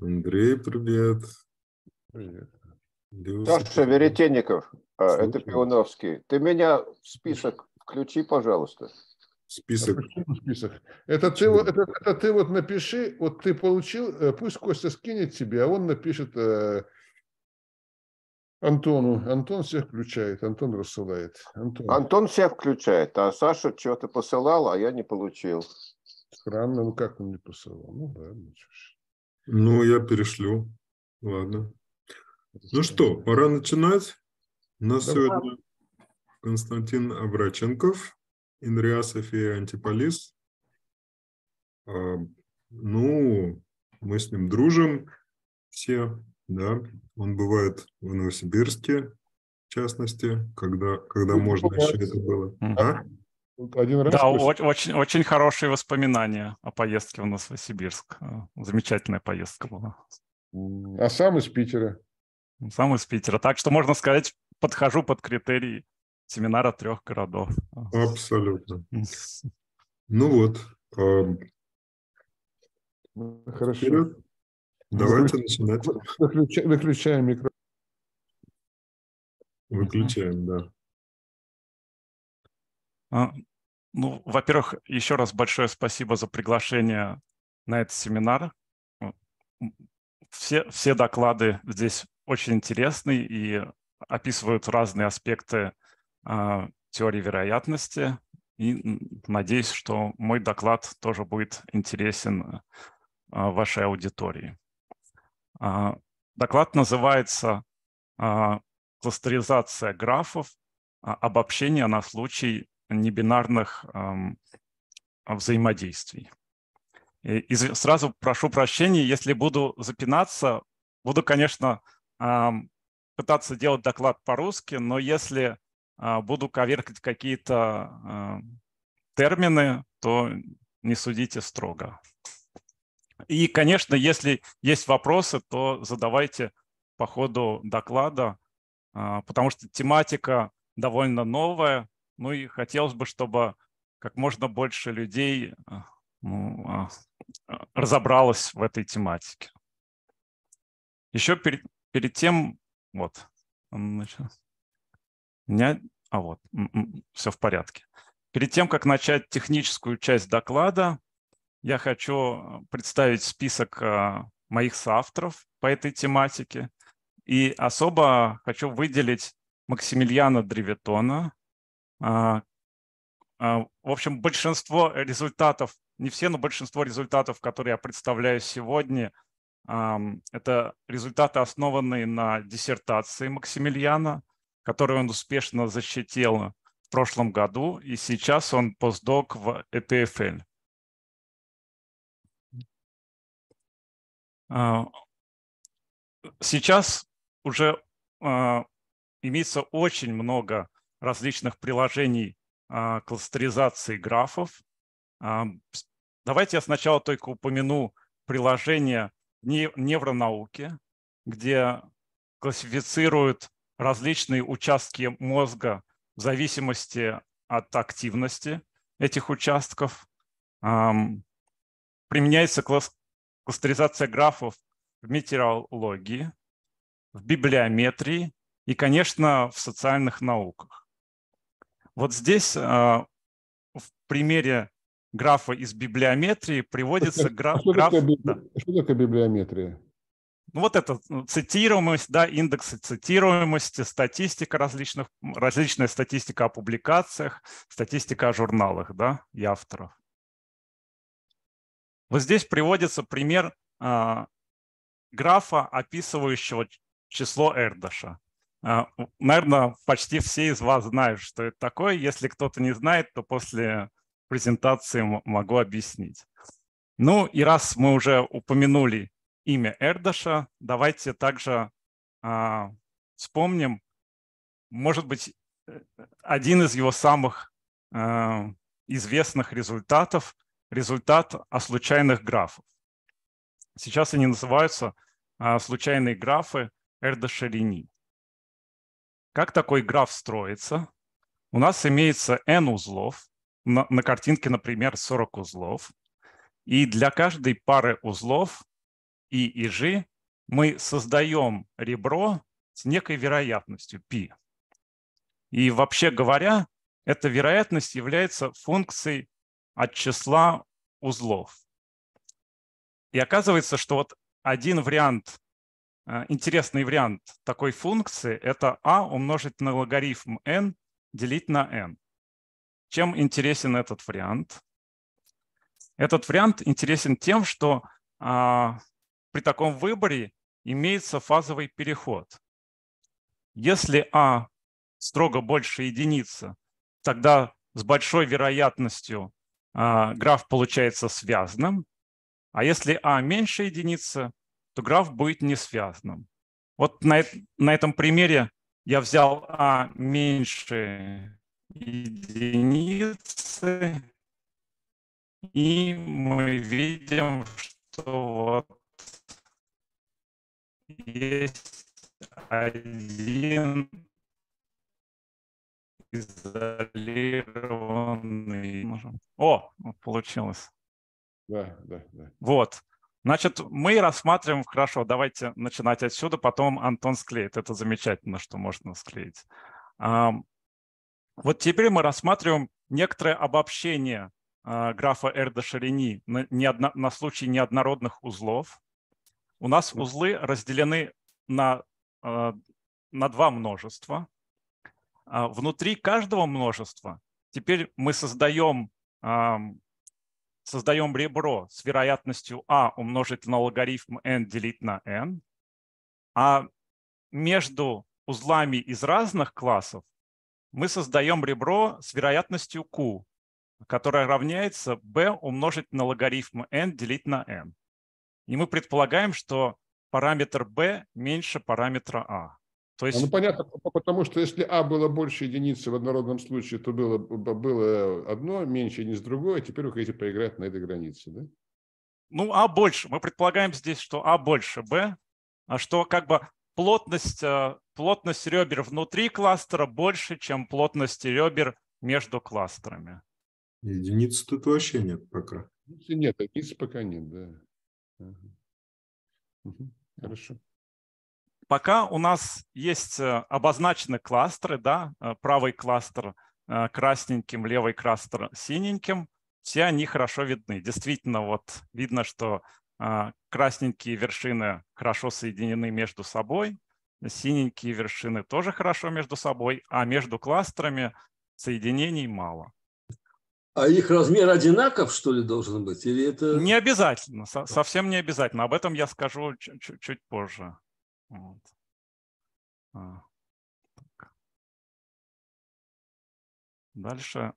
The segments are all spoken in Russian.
Андрей, привет. Привет. Саша Веретенников, а, Слушай. это Пионовский. Ты меня в список включи, пожалуйста. Список. А список. Это ты, вот, это, это ты вот напиши, вот ты получил, э, пусть Костя скинет тебе, а он напишет э, Антону. Антон всех включает, Антон рассылает. Антон, Антон всех включает, а Саша чего-то посылал, а я не получил. Странно, ну как он не посылал? Ну да, ничего. Ну, я перешлю. Ладно. Ну что, пора начинать. У нас Давай. сегодня Константин Абраченков, Инриасов и Антиполис. А, ну, мы с ним дружим все, да. Он бывает в Новосибирске, в частности, когда, когда можно еще это было. А? Ну, один раз. Да, очень, очень, очень хорошие воспоминания о поездке в Новосибирск. Э, замечательная поездка была. А сам из Питера? Ну, сам из Питера. Так что, можно сказать, подхожу под критерии семинара трех городов. Абсолютно. Ну вот. Эм, Хорошо. Вперед. Ну, Давайте начинать. Выключаем микрофон. Выключаем, да. А, ну, во-первых, еще раз большое спасибо за приглашение на этот семинар. Все, все доклады здесь очень интересны и описывают разные аспекты э, теории вероятности. И надеюсь, что мой доклад тоже будет интересен э, вашей аудитории. Э, доклад называется э, «Кластеризация графов. Обобщение на случай небинарных эм, взаимодействий. И сразу прошу прощения, если буду запинаться, буду, конечно, эм, пытаться делать доклад по-русски, но если э, буду коверкать какие-то эм, термины, то не судите строго. И, конечно, если есть вопросы, то задавайте по ходу доклада, э, потому что тематика довольно новая, ну и хотелось бы, чтобы как можно больше людей э, ну, а, а, разобралось в этой тематике. Еще перед, перед тем, вот, меня, а вот, все в порядке. Перед тем, как начать техническую часть доклада, я хочу представить список э, моих соавторов по этой тематике. И особо хочу выделить Максимилиана Древетона. А, а, в общем, большинство результатов, не все, но большинство результатов, которые я представляю сегодня, это результаты, основанные на диссертации Максимилиана, которую он успешно защитил в прошлом году, и сейчас он постдок в EPFL. Э а, сейчас уже имеется очень много различных приложений а, кластеризации графов. А, давайте я сначала только упомяну приложение невронауки, где классифицируют различные участки мозга в зависимости от активности этих участков. Применяется кластеризация графов в метеорологии, в библиометрии и, конечно, в социальных науках. Вот здесь а, в примере графа из библиометрии приводится а граф... Что граф, такое, да. А что такое библиометрия? Ну вот это ну, цитируемость, да, индексы цитируемости, статистика различных, различная статистика о публикациях, статистика о журналах, да, и авторов. Вот здесь приводится пример графа, описывающего число Эрдаша. А, Наверное, почти все из вас знают, что это такое. Если кто-то не знает, то после презентации могу объяснить. Ну и раз мы уже упомянули имя Эрдоша, давайте также а, вспомним, может быть, э, один из его самых а, известных результатов – результат о случайных графах. Сейчас они называются а, случайные графы Эрдоша-Лени. Как такой граф строится? У нас имеется n узлов, на, на картинке, например, 40 узлов. И для каждой пары узлов i и g мы создаем ребро с некой вероятностью π. И вообще говоря, эта вероятность является функцией от числа узлов. И оказывается, что вот один вариант а, интересный вариант такой функции – это а умножить на логарифм n делить на n. Чем интересен этот вариант? Этот вариант интересен тем, что а, при таком выборе имеется фазовый переход. Если а строго больше единицы, тогда с большой вероятностью а, граф получается связанным. А если а меньше единицы, то граф будет не связанным. Вот на, на этом примере я взял А меньше единицы, и мы видим, что вот есть один изолированный. О, получилось. Да, да, да. Вот. Значит, мы рассматриваем, хорошо, давайте начинать отсюда, потом Антон склеит. Это замечательно, что можно склеить. Вот теперь мы рассматриваем некоторое обобщение а, графа R до на случай неоднородных узлов. У нас узлы разделены на, а, на два множества. А, внутри каждого множества теперь мы создаем создаем ребро с вероятностью а умножить на логарифм n делить на n, а между узлами из разных классов мы создаем ребро с вероятностью q, которая равняется b умножить на логарифм n делить на n. И мы предполагаем, что параметр b меньше параметра a. А. То а, ну, есть... Ну, понятно, потому что если А было больше единицы в однородном случае, то было, было одно, меньше единиц другое, а теперь вы хотите поиграть на этой границе, да? Ну, А больше. Мы предполагаем здесь, что А больше Б, а что как бы плотность, э, плотность ребер внутри кластера больше, чем плотность ребер между кластерами. Единиц тут вообще нет пока. Нет, единиц пока нет, да. Угу. Хорошо пока у нас есть э, обозначены кластеры, да, э, правый кластер э, красненьким, левый кластер синеньким, все они хорошо видны. Действительно, вот видно, что красненькие вершины хорошо соединены между собой, синенькие вершины тоже хорошо между собой, а между кластерами соединений мало. А их размер одинаков, что ли, должен быть? Или это... Не обязательно, совсем не обязательно. Об этом я скажу чуть, -чуть позже. Вот. А, так. Дальше.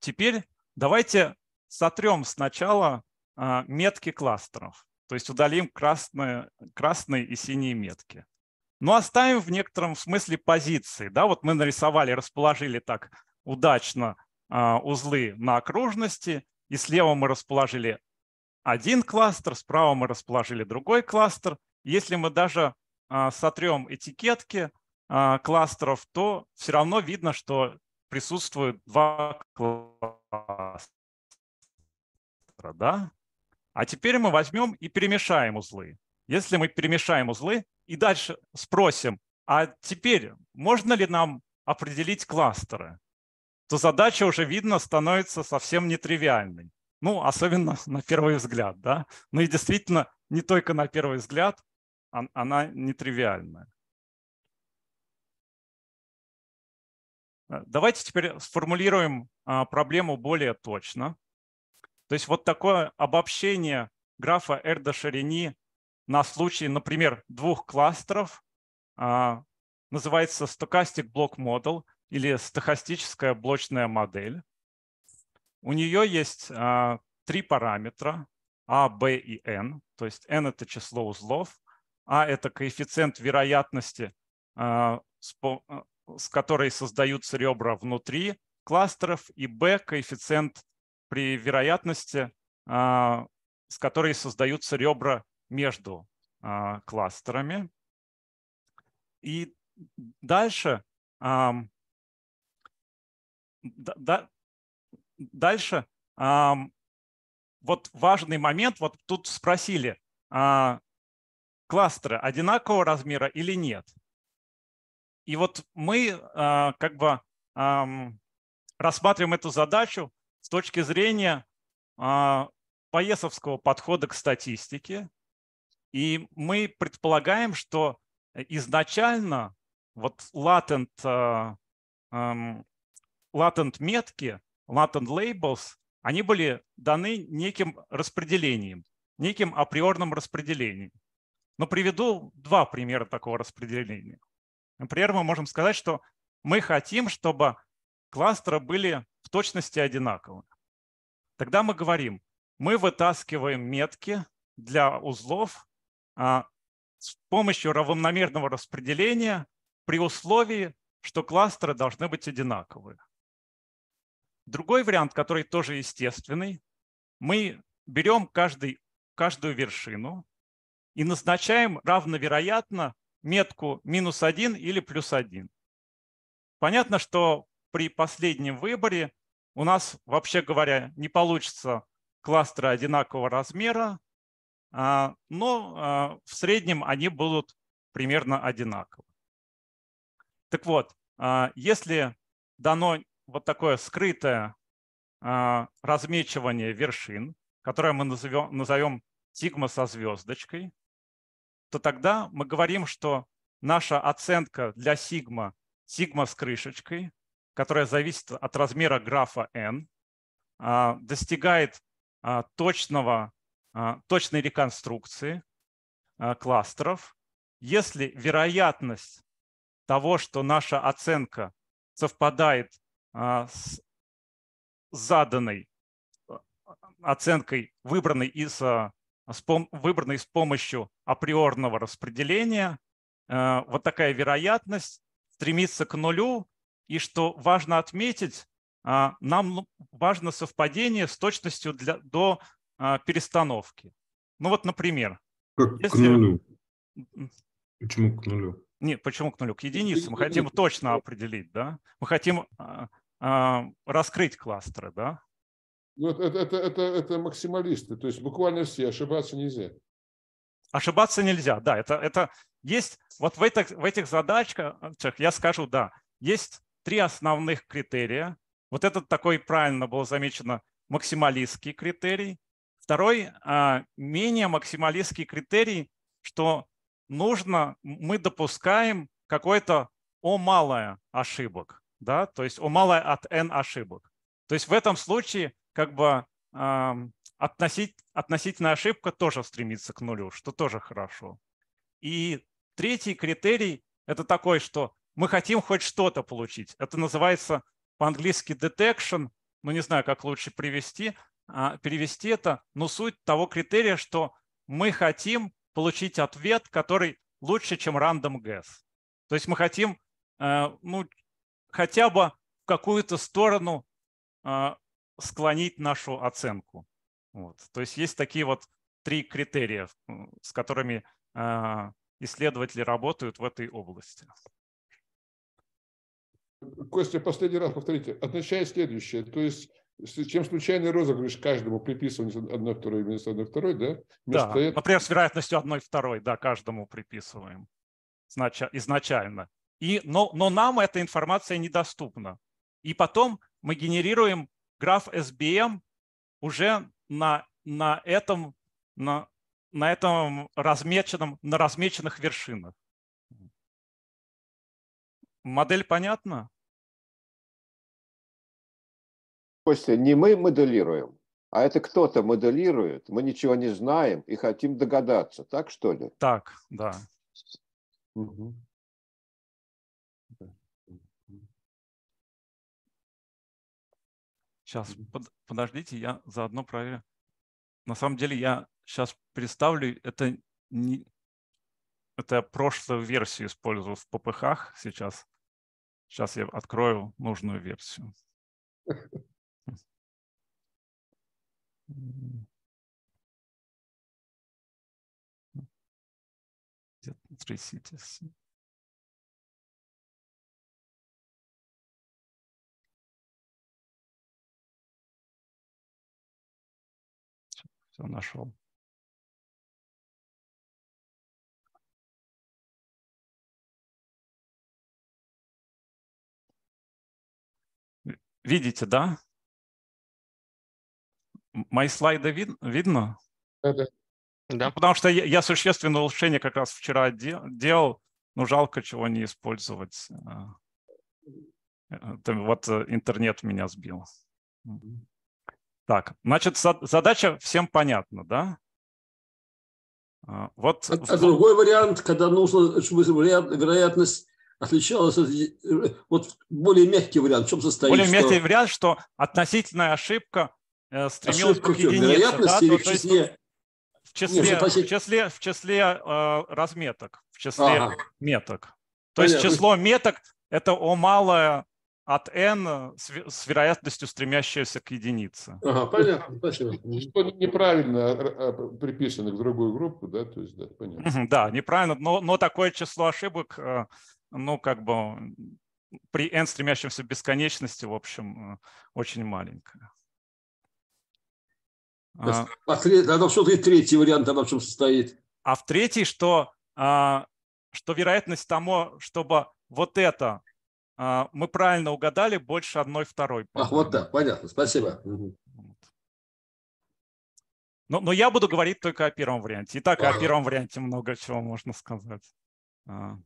Теперь давайте сотрем сначала а, метки кластеров, то есть удалим красные, красные и синие метки. Но ну, оставим в некотором смысле позиции. Да? Вот мы нарисовали, расположили так удачно а, узлы на окружности, и слева мы расположили один кластер, справа мы расположили другой кластер – если мы даже а, сотрем этикетки а, кластеров, то все равно видно, что присутствуют два кластера. Да? А теперь мы возьмем и перемешаем узлы. Если мы перемешаем узлы и дальше спросим, а теперь можно ли нам определить кластеры, то задача уже, видно, становится совсем нетривиальной. Ну, особенно на первый взгляд, да. Ну и действительно, не только на первый взгляд, она нетривиальная. Э, давайте теперь сформулируем а, проблему более точно. То есть вот такое обобщение графа R до ширины на случай, например, двух кластеров а, называется стокастик блок Model или стохастическая блочная модель. У нее есть а, три параметра A, B и N. То есть N — это число узлов, а – это коэффициент вероятности, а, а, с которой создаются ребра внутри кластеров, и Б – коэффициент при вероятности, а, с которой создаются ребра между кластерами. И дальше, дальше вот важный момент, вот тут спросили, кластеры одинакового размера или нет. И вот мы а, как бы рассматриваем эту задачу с точки зрения а, поесовского подхода к статистике. И мы предполагаем, что изначально вот латент, латент метки, латент labels они были даны неким распределением, неким априорным распределением. Но приведу два примера такого распределения. Например, мы можем сказать, что мы хотим, чтобы кластеры были в точности одинаковы. Тогда мы говорим, мы вытаскиваем метки для узлов а, с помощью равномерного распределения при условии, что кластеры должны быть одинаковые. Другой вариант, который тоже естественный, мы берем каждый, каждую вершину и назначаем равновероятно метку минус 1 или плюс 1. Понятно, что при последнем выборе у нас, вообще говоря, не получится кластера одинакового размера, а, но а, в среднем они будут примерно одинаковы. Так вот, а, если дано вот такое скрытое размечивание вершин, которое мы назовем сигма со звездочкой, то тогда мы говорим, что наша оценка для сигма, сигма с крышечкой, которая зависит от размера графа n, а, достигает а, точного, а, точной реконструкции кластеров, если вероятность того, что наша оценка совпадает с заданной оценкой, выбранной из выбранный с помощью априорного распределения, э, вот такая вероятность стремится к нулю. И что важно отметить, а, нам важно совпадение с точностью для, до а, перестановки. Ну вот, например. Как если... к нулю? М-м. Почему к нулю? Нет, почему к нулю? К единице. Мы хотим точно определить, да? Мы хотим а, раскрыть кластеры, да? Ну, это, это, это, это максималисты, то есть буквально все, ошибаться нельзя. Ошибаться нельзя, да, это, это есть, вот в этих, в этих задачках, я скажу, да, есть три основных критерия. Вот этот такой правильно было замечено максималистский критерий. Второй а, менее максималистский критерий, что нужно, мы допускаем какое-то о малое ошибок, да, то есть о малое от n ошибок. То есть в этом случае как бы относить, относительная ошибка тоже стремится к нулю, что тоже хорошо. И третий критерий – это такой, что мы хотим хоть что-то получить. Это называется по-английски detection, ну не знаю, как лучше привести, а, перевести это, но суть того критерия, что мы хотим получить ответ, который лучше, чем random guess. То есть мы хотим э, ну, хотя бы в какую-то сторону а, склонить нашу оценку. Вот. То есть есть такие вот три критерия, с которыми а, исследователи работают в этой области. Костя, последний раз повторите. Означает следующее. То есть, чем случайный розыгрыш каждому приписывание одной второй вместо одной второй, да? да, этого... например, с вероятностью одной второй, да, каждому приписываем изначально. И, но, но нам эта информация недоступна. И потом мы генерируем граф SBM уже на, на, этом, на, на этом размеченном, на размеченных вершинах. Модель понятна? Костя, не мы моделируем, а это кто-то моделирует. Мы ничего не знаем и хотим догадаться. Так что ли? Так, да. Угу. Сейчас, под, подождите, я заодно проверю. На самом деле я сейчас представлю, это, не, это я прошлую версию использую в ППХ сейчас. Сейчас я открою нужную версию. Тряситесь. Все, нашел. Видите, да? Мои слайды вид видно? Да, да. Ну, да. Потому что я, я существенное улучшение как раз вчера де делал, но жалко чего не использовать. Это э, вот э, интернет меня сбил. Так, значит, задача всем понятна, да? А, вот. А, а другой вариант, когда нужно, чтобы вероятность отличалась, э, вот более мягкий вариант, в чем состоит? Более что... мягкий вариант, что относительная ошибка э, стремилась ошибка к единице. Вероятности да? или в ну, числе? В числе, Нет, в числе, в числе э, разметок, в числе ага. меток. То Понятно. есть число меток – это о малое от n с вероятностью стремящаяся к единице. Ага, понятно, спасибо. Что неправильно э, э, приписано к другой группе, да, то есть, да, понятно. Да, неправильно, но, но такое число ошибок, э, ну, как бы при n стремящемся к бесконечности, в общем, очень маленькое. А, а что все-таки третий вариант тогда в чем состоит? А в третий, что, а, что вероятность того, чтобы вот это а, мы правильно угадали, больше одной второй. Ах, вот так, понятно, спасибо. Но, но я буду говорить только о первом варианте. Итак, так о первом варианте много чего можно сказать. А,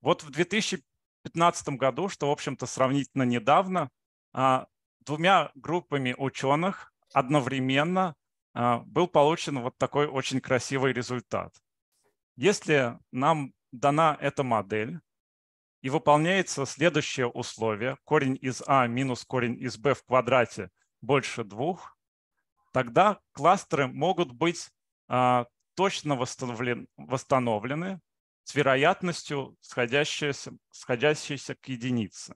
вот в 2015 году, что, в общем-то, сравнительно недавно, а, двумя группами ученых одновременно был получен вот такой очень красивый результат. Если нам дана эта модель, и выполняется следующее условие. Корень из А минус корень из б в квадрате больше двух, Тогда кластеры могут быть а, точно восстановлены с вероятностью, сходящейся, сходящейся к единице.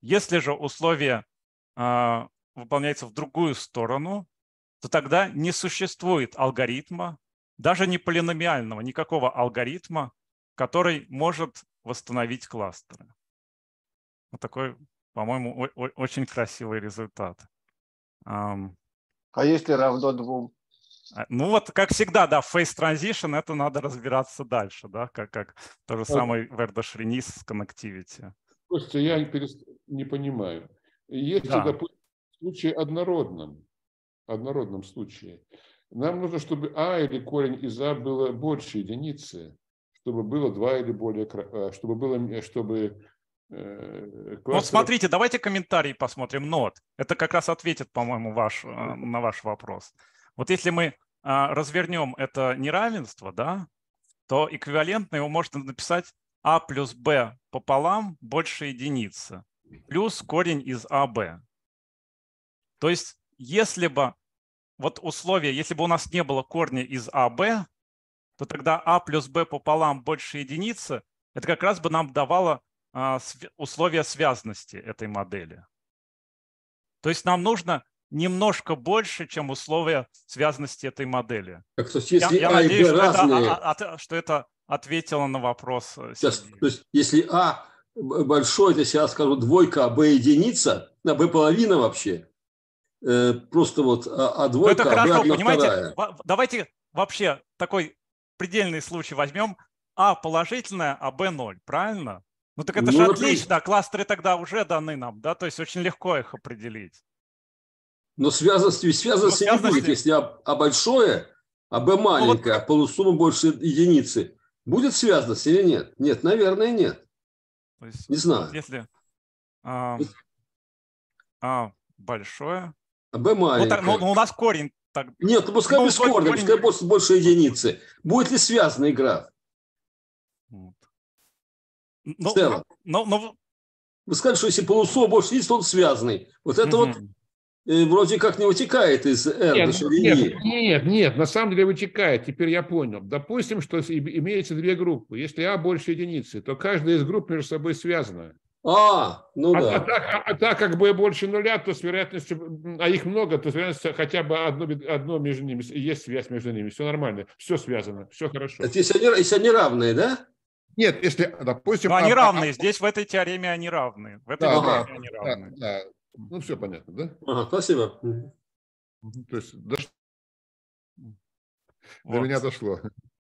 Если же условие а, выполняется в другую сторону, то тогда не существует алгоритма, даже не полиномиального, никакого алгоритма, который может восстановить кластеры. Вот такой, по-моему, очень красивый результат. А если равно двум? А, ну вот, как всегда, да, в Face Transition это надо разбираться дальше, да, как, как то же э. самое Верда Шринис с Connectivity. Слушайте, я перест... не понимаю. Если, да. допустим, в случае однородном, однородном случае, нам нужно, чтобы А или корень из А было больше единицы чтобы было два или более, э, чтобы было, э, чтобы Кластер... Э, ну, вот смотрите, давайте комментарий посмотрим нот. Это как раз ответит, по-моему, ваш, на ваш вопрос. Вот если мы а, развернем это неравенство, да, то эквивалентно его можно написать а плюс b пополам больше единицы плюс корень из аб. То есть если бы вот условие, если бы у нас не было корня из аб, то тогда а плюс б пополам больше единицы, это как раз бы нам давало а, условия связности этой модели. То есть нам нужно немножко больше, чем условия связности этой модели. Так, то есть, если я, я а надеюсь, что, разные... это, а, а, а что это ответило на вопрос. Э, Сейчас, то есть, если А большой, то есть я скажу двойка, а Б единица, а Б половина вообще, э, просто вот А, а ну, двойка, Это хорошо, а Б понимаете, вторая. давайте вообще такой предельный случай возьмем А положительное, а Б ноль правильно? Ну так это ну, же например, отлично, кластеры тогда уже даны нам, да, то есть очень легко их определить. Но связанности, связанности, но связанности... не будет, если А, а большое, а Б маленькое, ну, вот... а полусумма больше единицы. Будет связанность или нет? Нет, наверное, нет. То есть, не знаю. Если а, а большое, а Б ну, ну, маленькое. Вот, ну, ну, у нас корень так... Нет, ну, пускай ну, корня, пускай больше, больше единицы. Будет ли связана игра? Вот. Но, ну, ну, ну, в целом. Но, но... Вы сказали, что если полуслов больше единиц, то он связанный. Вот это угу. вот э, вроде как не вытекает из R нет, нет, нет, нет, на самом деле вытекает, теперь я понял. Допустим, что имеется две группы. Если А больше единицы, то каждая из групп между собой связана. А, ну а, да. А, так, а, а так как бы больше нуля, то с вероятностью, а их много, то с вероятностью хотя бы одно, одно между ними, есть связь между ними, все нормально, все связано, все хорошо. Это если, они, если они равные, да? Нет, если, допустим... Но они а, равные, а, здесь в этой теореме они равны. В этой да, теореме ага, они равны. Да, да. Ну, все понятно, да? Ага, спасибо. То есть, да, вот. до меня дошло.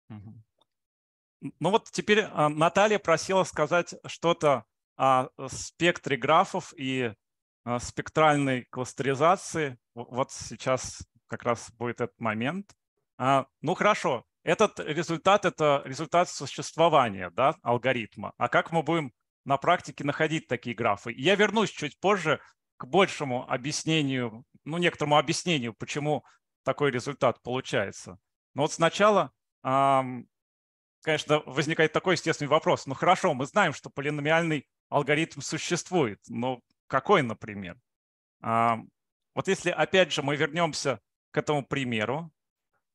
Ну вот теперь а, Наталья просила сказать что-то о спектре графов и э, спектральной кластеризации. Вот сейчас как раз будет этот момент. А, ну хорошо, этот результат – это результат существования да, алгоритма. А как мы будем на практике находить такие графы? Я вернусь чуть позже к большему объяснению, ну, некоторому объяснению, почему такой результат получается. Но вот сначала, конечно, возникает такой естественный вопрос. Ну хорошо, мы знаем, что полиномиальный алгоритм существует, но какой, например? А, вот если, опять же, мы вернемся к этому примеру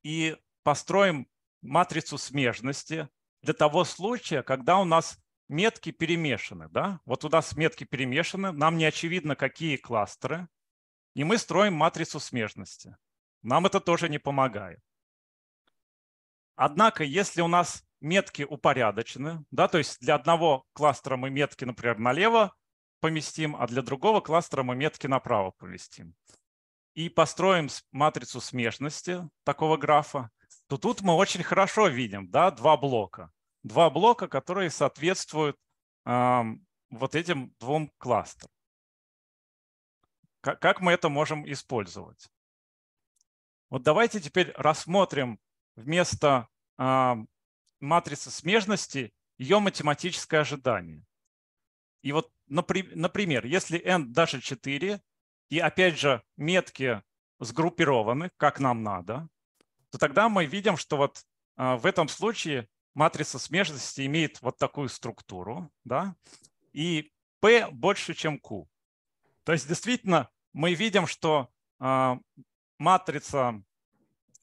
и построим матрицу смежности для того случая, когда у нас метки перемешаны. Да? Вот у нас метки перемешаны, нам не очевидно, какие кластеры, и мы строим матрицу смежности. Нам это тоже не помогает. Однако, если у нас метки упорядочены, да, то есть для одного кластера мы метки, например, налево поместим, а для другого кластера мы метки направо поместим. И построим матрицу смежности такого графа, то тут мы очень хорошо видим, да, два блока. Два блока, которые соответствуют э, вот этим двум кластерам. Как, мы это можем использовать? Вот давайте теперь рассмотрим вместо матрица смежности ее математическое ожидание. И вот, например, если n даже 4, и опять же метки сгруппированы, как нам надо, то тогда мы видим, что вот а, в этом случае матрица смежности имеет вот такую структуру, да, и P больше, чем Q. То есть действительно мы видим, что а, матрица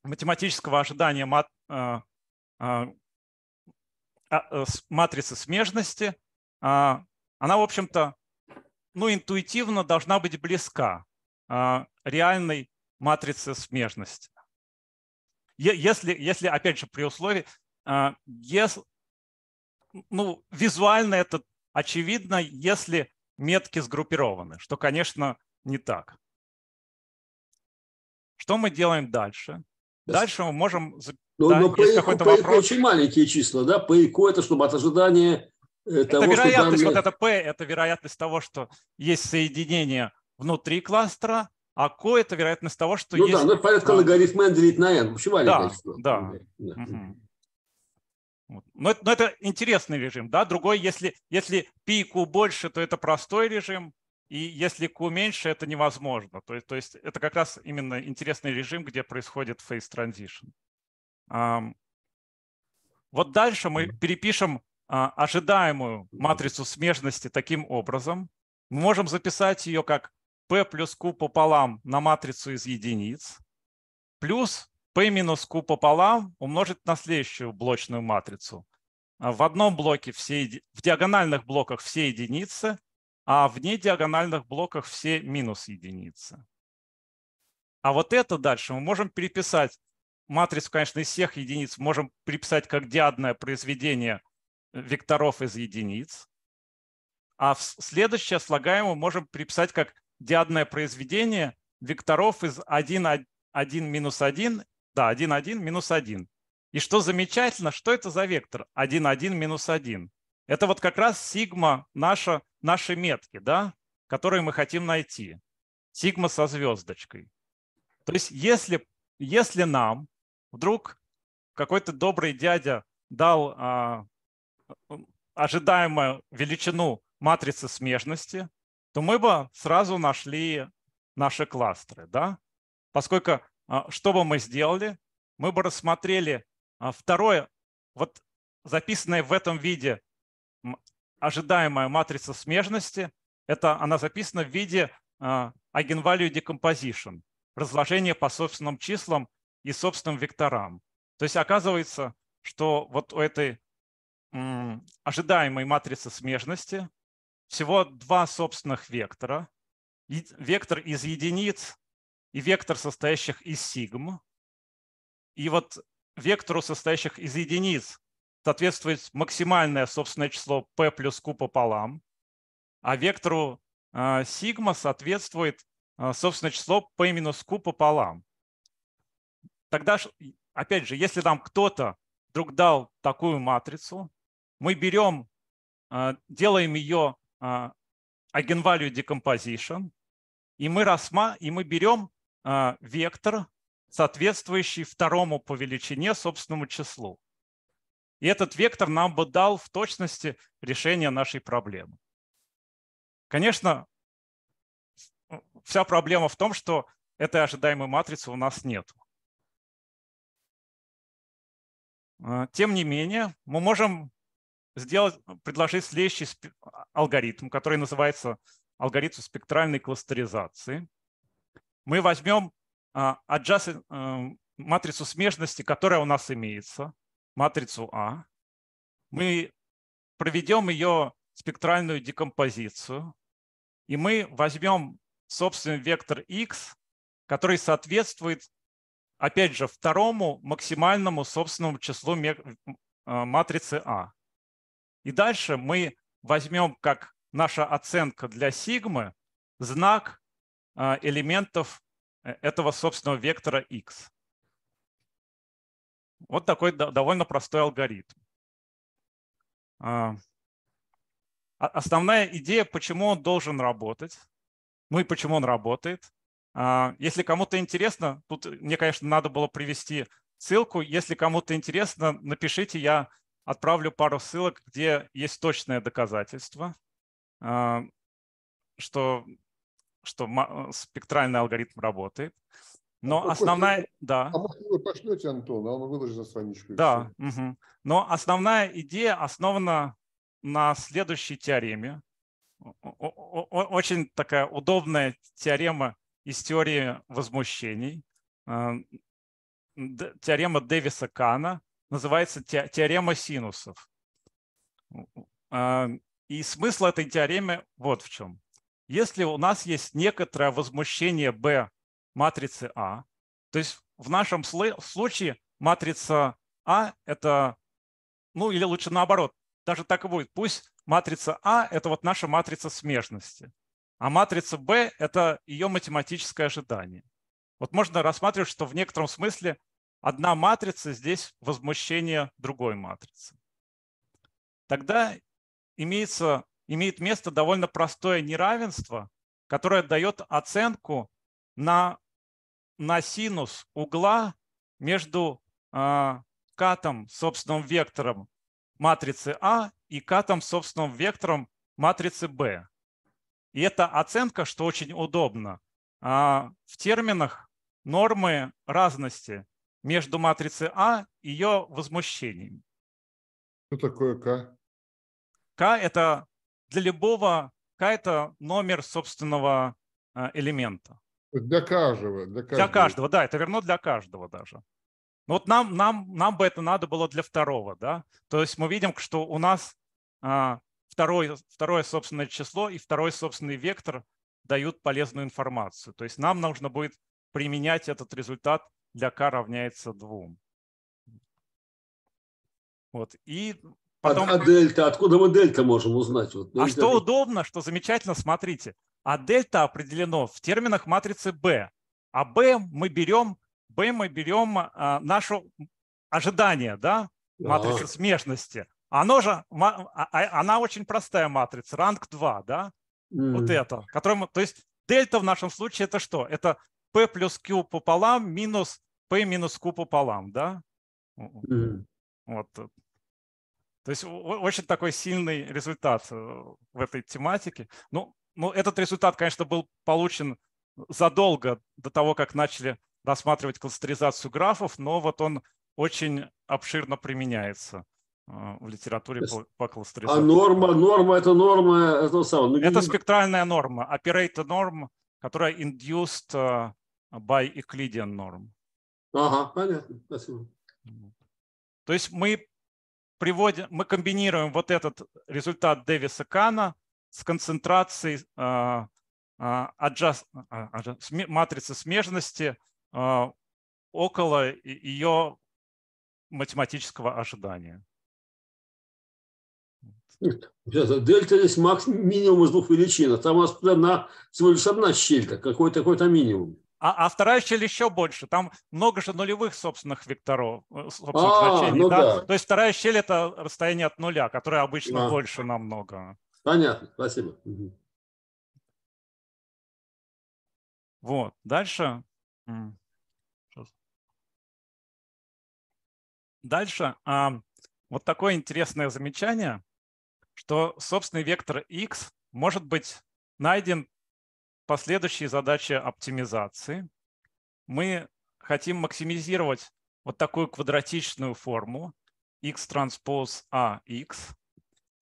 математического ожидания а, а, э, матрицы смежности, а, она, в общем-то, ну, интуитивно должна быть близка а, реальной матрице смежности. Если, если опять же, при условии, если, ну, визуально это очевидно, если метки сгруппированы, что, конечно, не так. Что мы делаем дальше? Дальше мы можем но, ну, да, но по, ИКУ, по ИКУ очень маленькие числа, да? По ИКУ это чтобы от ожидания э, это того, вероятность, что данные... вот это P – это вероятность того, что есть соединение внутри кластера, а Q – это вероятность того, что ну, есть… Ну да, ну порядка да. логарифма N делить на N. Вообще маленькое да, число. Да, да. Угу. Но, но это интересный режим, да? Другой, если, если P и Q больше, то это простой режим, и если Q меньше, это невозможно. То есть, то есть это как раз именно интересный режим, где происходит phase transition. Вот дальше мы перепишем а, ожидаемую матрицу смежности таким образом. Мы можем записать ее как p плюс q пополам на матрицу из единиц плюс p минус q пополам умножить на следующую блочную матрицу. А, в одном блоке все, в диагональных блоках все единицы, а в недиагональных блоках все минус единицы. А вот это дальше мы можем переписать матрицу, конечно, из всех единиц можем приписать как диадное произведение э, векторов из единиц, а в следующее слагаемое можем приписать как диадное произведение векторов из 1, 1 минус 1, да, 1, 1 минус 1. И что замечательно, что это за вектор 1, 1 минус 1? Это вот как раз сигма наша, нашей метки, да, которые мы хотим найти. Сигма со звездочкой. То есть если, если нам вдруг какой-то добрый дядя дал а, ожидаемую величину матрицы смежности, то мы бы сразу нашли наши кластеры. Да? Поскольку а, что бы мы сделали, мы бы рассмотрели а, второе, вот записанное в этом виде ожидаемая матрица смежности, это она записана в виде а, eigenvalue decomposition, разложение по собственным числам и собственным векторам. То есть оказывается, что вот у этой ожидаемой матрицы смежности всего два собственных вектора. Вектор из единиц и вектор, состоящих из сигм. И вот вектору, состоящих из единиц, соответствует максимальное собственное число p плюс q пополам, а вектору э, сигма соответствует э, собственное число p минус q пополам. Тогда, опять же, если нам кто-то вдруг дал такую матрицу, мы берем, э, делаем ее э, eigenvalue decomposition, и мы, рассма... и мы берем э, вектор, соответствующий второму по величине собственному числу. И этот вектор нам бы дал в точности решение нашей проблемы. Конечно, вся проблема в том, что этой ожидаемой матрицы у нас нет. А, тем не менее, мы можем сделать, предложить следующий алгоритм, который называется алгоритм спектральной кластеризации. Мы возьмем а, adjust, эм, матрицу смежности, которая у нас имеется, матрицу А. Мы проведем ее спектральную декомпозицию, и мы возьмем собственный вектор x, который соответствует опять же, второму максимальному собственному числу э, матрицы А. И дальше мы возьмем как наша оценка для сигмы знак э, элементов э, этого собственного вектора x. Вот такой довольно простой алгоритм. Основная идея, почему он должен работать, ну и почему он работает, а, если кому-то интересно, тут э, мне, конечно, надо было привести ссылку. Если кому-то интересно, напишите, я отправлю пару ссылок, где есть точное доказательство, а, что, что э, спектральный алгоритм работает. А Но ну, основная, Костя, да. А может вы пошлете Антон, он выложит на страничку. Да. Угу. Но основная идея основана на следующей теореме. Очень такая удобная теорема из теории возмущений. А, теорема Дэвиса Кана называется теорема синусов. А, и смысл этой теоремы вот в чем. Если у нас есть некоторое возмущение B матрицы А, то есть в нашем случае матрица А это, ну или лучше наоборот, даже так и будет. Пусть матрица А – это вот наша матрица смежности. А матрица B – это ее математическое ожидание. Вот можно рассматривать, что в некотором смысле одна матрица здесь возмущение другой матрицы. Тогда имеется, имеет место довольно простое неравенство, которое дает оценку на, на синус угла между э, катом, собственным вектором матрицы А и катом, собственным вектором матрицы Б. И это оценка, что очень удобно, а, в терминах нормы разности между матрицей А и ее возмущением. Что такое К? К – это для любого, К – это номер собственного а, элемента. Для каждого. Для каждого, для каждого да, это верно для каждого даже. Но ну вот нам, нам, нам бы это надо было для второго, да. То есть мы видим, что у нас а, второе, второе собственное число и второй собственный вектор дают полезную информацию. То есть нам нужно будет применять этот результат для k равняется 2. Вот. И а, потом... А, а дельта? Откуда мы дельта можем узнать? Вот, дельта... Ну, а что удобно, что замечательно, смотрите. А дельта определено в терминах матрицы B. А B мы берем, B мы берем а, наше ожидание, да, матрицы а. смежности. Оно же, а, а, она очень простая матрица, ранг 2, да? Mm. Вот это. Которому, то есть дельта в нашем случае это что? Это P плюс Q пополам минус P минус Q пополам, да? Mm. Вот. То есть очень такой сильный результат э, в этой тематике. Ну, ну, этот результат, конечно, был получен задолго до того, как начали рассматривать кластеризацию графов, но вот он очень обширно применяется. А, в литературе есть, по кластеризации. А норма, норма – это норма это самое. Ну, это спектральная норма, operator norm, которая induced а, by Euclidean норм. Ага, понятно, спасибо. То есть мы приводим, мы комбинируем вот этот результат Дэвиса Кана с концентрацией adjust, а, adjust, матрицы смежности около ее математического ожидания. Нет, Дельта здесь максимум минимум из двух величин, а там у нас на, всего лишь одна щель, какой такой-то минимум. А, а вторая щель еще больше. Там много же нулевых собственных векторов, э, собственных а, значений. Ну да? Да. То есть вторая щель – это расстояние от нуля, которое обычно а. больше намного. Понятно, спасибо. Вот, дальше. Дальше а, вот такое интересное замечание – что собственный вектор X может быть найден последующие задачи оптимизации. Мы хотим максимизировать вот такую квадратичную форму x транспоз а x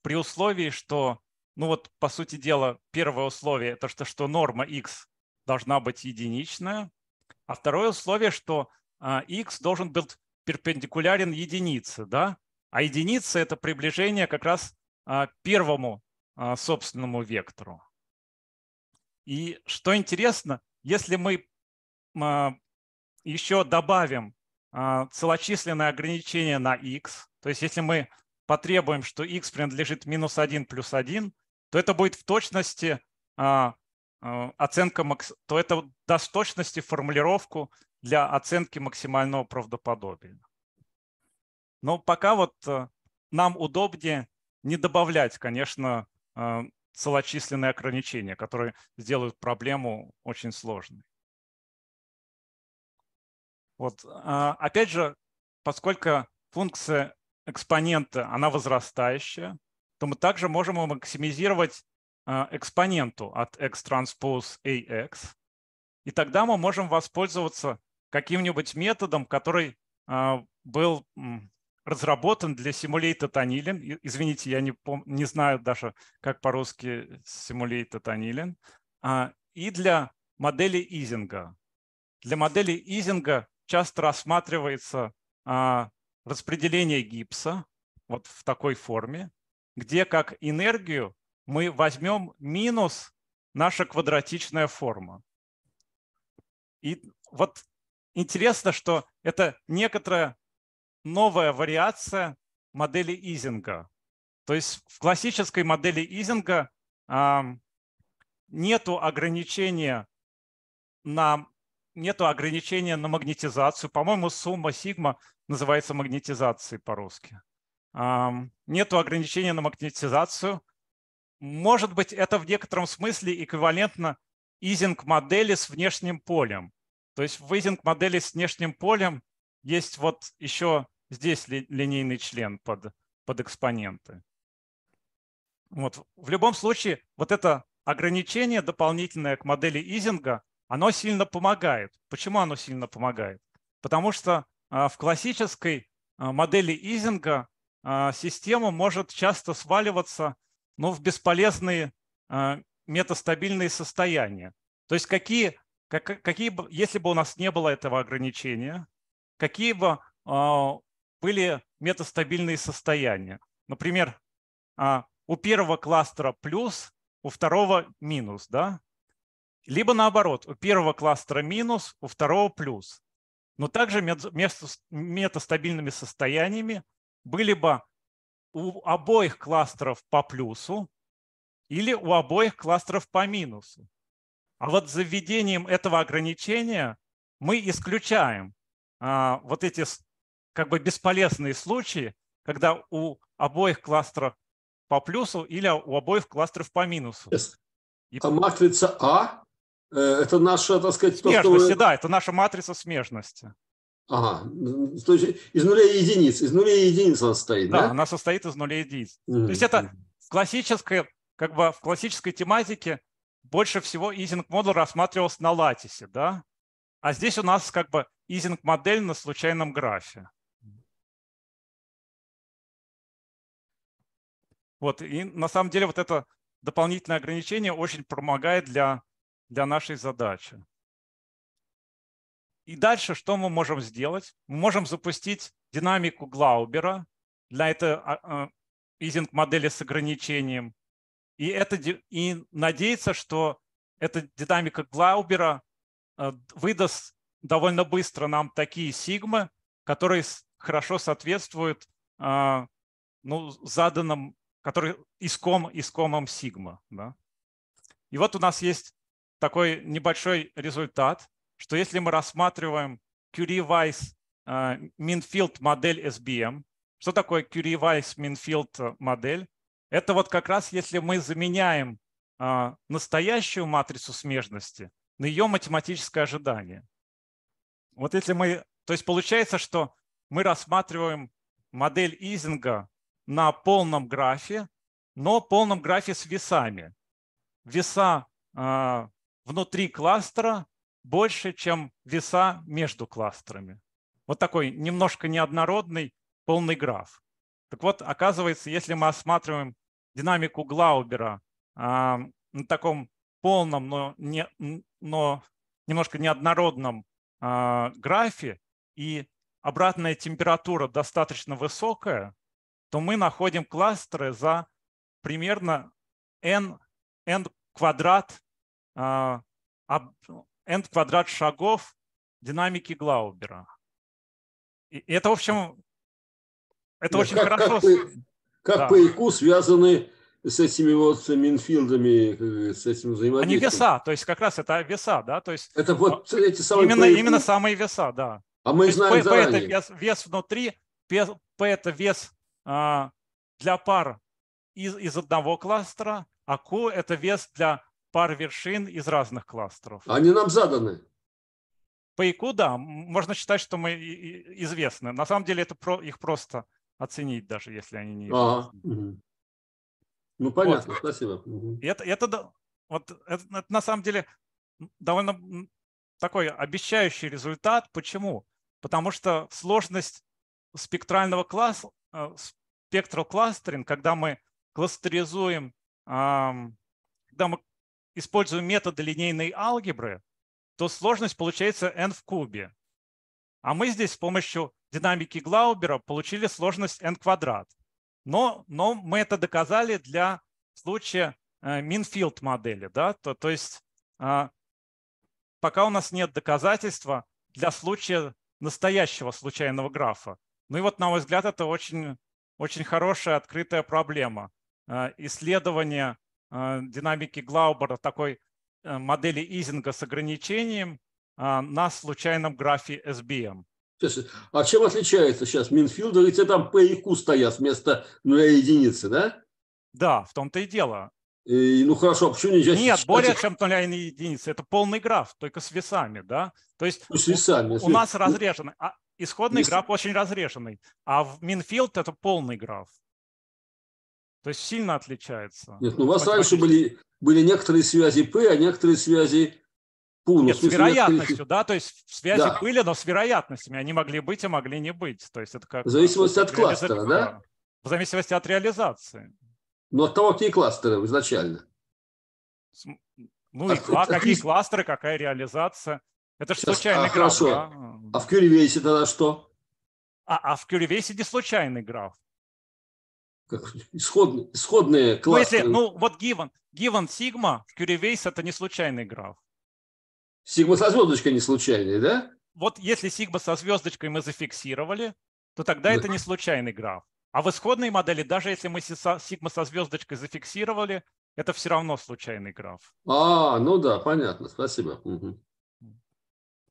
при условии, что, ну вот по сути дела, первое условие это что, что норма x должна быть единичная, а второе условие, что x а, должен быть перпендикулярен единице, да? А единица это приближение как раз а, первому а, собственному вектору. И что интересно, если мы а, еще добавим целочисленное ограничение на x, то есть если мы потребуем, что x принадлежит минус 1 плюс 1, то это будет в точности оценка, то это даст точности формулировку для оценки максимального правдоподобия. Но пока вот нам удобнее не добавлять, конечно, э, целочисленные ограничения, которые сделают проблему очень сложной. Вот. А, опять же, поскольку функция экспонента, она возрастающая, то мы также можем максимизировать э, экспоненту от x транспоз ax. И тогда мы можем воспользоваться каким-нибудь методом, который э, был разработан для Simulated Anilin. Извините, я не, пом- не знаю даже, как по-русски Simulated Anilin. А, и для модели изинга. Для модели изинга часто рассматривается а, распределение гипса вот в такой форме, где как энергию мы возьмем минус наша квадратичная форма. И вот интересно, что это некоторая новая вариация модели изинга. То есть в классической модели изинга нету ограничения на нету ограничения на магнетизацию. По-моему, сумма сигма называется магнетизацией по-русски. Нету ограничения на магнетизацию. Может быть, это в некотором смысле эквивалентно изинг модели с внешним полем. То есть в изинг модели с внешним полем есть вот еще здесь ли, линейный член под, под экспоненты. Вот. В любом случае, вот это ограничение дополнительное к модели Изинга, оно сильно помогает. Почему оно сильно помогает? Потому что а, в классической а, модели Изинга а, система может часто сваливаться ну, в бесполезные метастабильные состояния. То есть какие, как, какие, если бы у нас не было этого ограничения, какие бы а, были метастабильные состояния. Например, а, у первого кластера плюс, у второго минус, да? Либо наоборот, у первого кластера минус, у второго плюс. Но также метастабильными состояниями были бы у обоих кластеров по плюсу или у обоих кластеров по минусу. А вот введением этого ограничения мы исключаем а, вот эти как бы бесполезные случаи, когда у обоих кластеров по плюсу или у обоих кластеров по минусу. Yes. И... А матрица А э, – это наша, так сказать… смежность. что... да, это наша матрица смежности. Ага, то есть из нуля и единиц, из нуля и единиц она состоит, да? Да, она состоит из нуля и единиц. Mm-hmm. То есть это в классической, как бы в классической тематике больше всего изинг модуль рассматривался на латисе, да? А здесь у нас как бы изинг-модель на случайном графе. Вот, и на самом деле вот это дополнительное ограничение очень помогает для, для нашей задачи. И дальше что мы можем сделать? Мы можем запустить динамику Глаубера для этой а, а, изинг модели с ограничением. И, это, и надеяться, что эта динамика Глаубера э, выдаст довольно быстро нам такие сигмы, которые хорошо соответствуют а, ну, заданным, которые иском, искомом сигма. Да? И вот у нас есть такой небольшой результат, что если мы рассматриваем Curie-Weiss а, Minfield модель SBM, что такое Curie-Weiss Minfield модель? Это вот как раз если мы заменяем а, настоящую матрицу смежности на ее математическое ожидание. Вот если мы, то есть получается, что мы рассматриваем модель изинга на полном графе, но полном графе с весами. Веса э, внутри кластера больше, чем веса между кластерами. Вот такой немножко неоднородный полный граф. Так вот, оказывается, если мы осматриваем динамику Глаубера э, на таком полном, но, не, но немножко неоднородном а, графе и обратная температура достаточно высокая, то мы находим кластеры за примерно n, n квадрат а, n квадрат шагов динамики Глаубера. И это, в общем, это ну, очень как, хорошо. Как по, как да. по ИКУ связаны с этими вот Минфилдами, с этим взаимодействием. Они веса, то есть как раз это веса, да? То есть это вот а, эти самые... Именно, по... именно самые веса, да. А мы то знаем P, P это вес, вес внутри, P, P это вес а, для пар из, из одного кластера, а Q это вес для пар вершин из разных кластеров. Они нам заданы. По ИКУ, да, можно считать, что мы известны. На самом деле это про, их просто оценить, даже если они не известны. А, ну, понятно, вот. спасибо. Угу. Это, это, вот, это, это на самом деле довольно такой обещающий результат. Почему? Потому что сложность спектрального класса, э, спектрал кластеринг, когда мы кластеризуем, когда мы используем методы линейной алгебры, то сложность получается n в кубе. А мы здесь с помощью динамики Глаубера получили сложность n квадрат но, но мы это доказали для случая э, Минфилд модели. Да? То, то есть а, пока у нас нет доказательства для случая настоящего случайного графа. Ну и вот, на мой взгляд, это очень, очень хорошая открытая проблема. Э, исследование э, динамики Глаубера такой модели Изинга с ограничением на случайном графе SBM. А чем отличается сейчас Минфилд? Говорите, там П и Q стоят вместо нуля единицы, да? Да, в том-то и дело. И, ну хорошо, а почему нельзя Нет, считать? более чем нуля единицы. Это полный граф, только с весами, да? То есть ну, с весами, у, у нас разреженный, а исходный Если... граф очень разреженный, а в Минфилд это полный граф. То есть сильно отличается. Нет, ну у вас раньше были, были некоторые связи P, а некоторые связи Пул, Нет, с вероятностью, да, то есть связи да. были, но с вероятностями. Они могли быть, а могли не быть. То есть это как... В зависимости от кластера, да? В зависимости от реализации. Но ну, от того, какие кластеры изначально. Ну а, и а, какие а, кластеры, какая реализация. Это же случайный а, граф, хорошо. да? А в Кюривейсе тогда что? А, а в Кюривейсе не случайный граф. Как, исходные, ну, исходные кластеры. Ну, если, ну вот given, given sigma в Кюривейсе это не случайный граф. Сигма со звездочкой не случайный, да? Вот если сигма со звездочкой мы зафиксировали, то тогда да. это не случайный граф. А в исходной модели, даже если мы сигма со звездочкой зафиксировали, это все равно случайный граф. А, ну да, понятно, спасибо. Угу.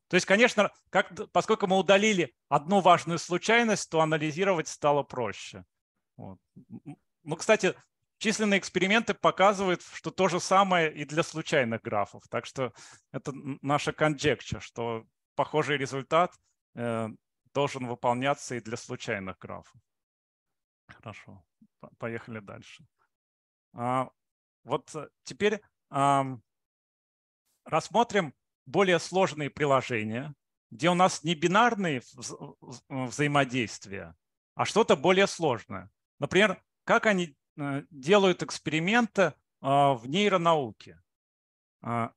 То есть, конечно, как, поскольку мы удалили одну важную случайность, то анализировать стало проще. Вот. Ну, кстати, численные эксперименты показывают, что то же самое и для случайных графов. Так что это наша конжекча, что похожий результат э, должен выполняться и для случайных графов. Хорошо, поехали дальше. А, вот э, теперь рассмотрим более сложные приложения, где у нас не бинарные вза взаимодействия, а что-то более сложное. Например, как они Э, делают эксперименты а, в нейронауке. А,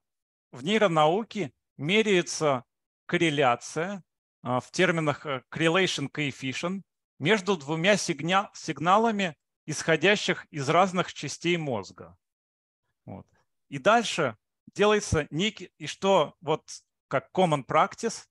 в нейронауке меряется корреляция а, в терминах э, correlation coefficient между двумя сигня сигналами, исходящих из разных частей мозга. Вот. И дальше делается некий, и что вот как common practice,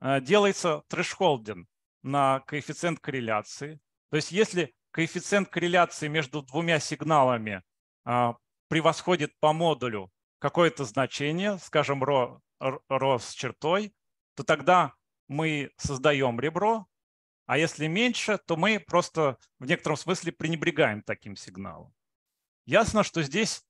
э, делается трэшхолдинг на коэффициент корреляции. То есть если коэффициент корреляции между двумя сигналами а, превосходит по модулю какое-то значение, скажем, ро, ро с чертой, то тогда мы создаем ребро, а если меньше, то мы просто в некотором смысле пренебрегаем таким сигналом. Ясно, что здесь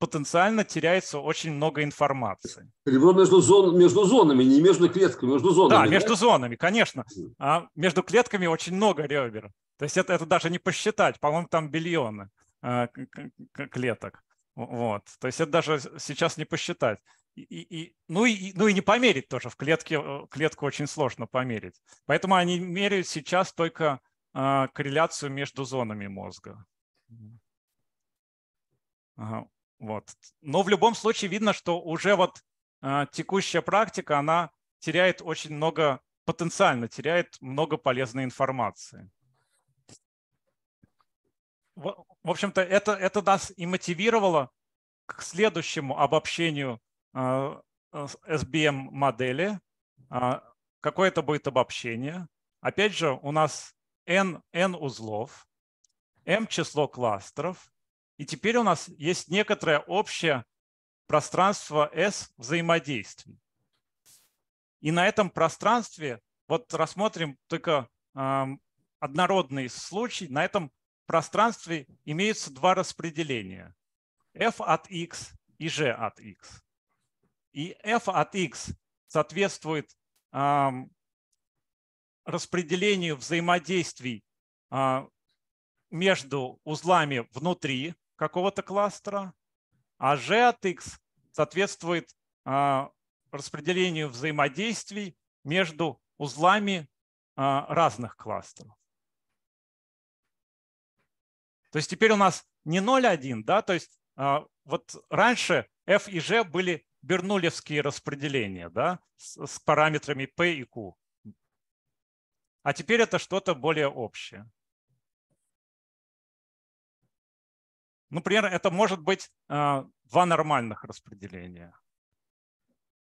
потенциально теряется очень много информации. Ребро между, зон, между зонами, не между клетками, между зонами. Да, да? между зонами, конечно. А между клетками очень много ребер. То есть это, это даже не посчитать, по-моему, там биллионы э, клеток. Вот. То есть это даже сейчас не посчитать. И, и, ну, и, ну и не померить тоже. В клетке э, клетку очень сложно померить. Поэтому они меряют сейчас только э, корреляцию между зонами мозга. Ага. Вот. Но в любом случае видно, что уже вот э, текущая практика, она теряет очень много, потенциально теряет много полезной информации. В, в общем-то, это, это нас и мотивировало к следующему обобщению э, а, а, SBM-модели. Э, какое это будет обобщение? Опять же, у нас n, n узлов, m число кластеров, и теперь у нас есть некоторое общее пространство S взаимодействий. И на этом пространстве, вот рассмотрим только э, однородный случай, на этом пространстве имеются два распределения. f от x и g от x. И f от x соответствует э, распределению взаимодействий э, между узлами внутри какого-то кластера, а G от X соответствует а, распределению взаимодействий между узлами а, разных кластеров. То есть теперь у нас не 0,1, да, то есть а, вот раньше F и G были бернулевские распределения, да, с, параметрами P и Q. А теперь это что-то более общее. Например, это может быть а, два нормальных распределения.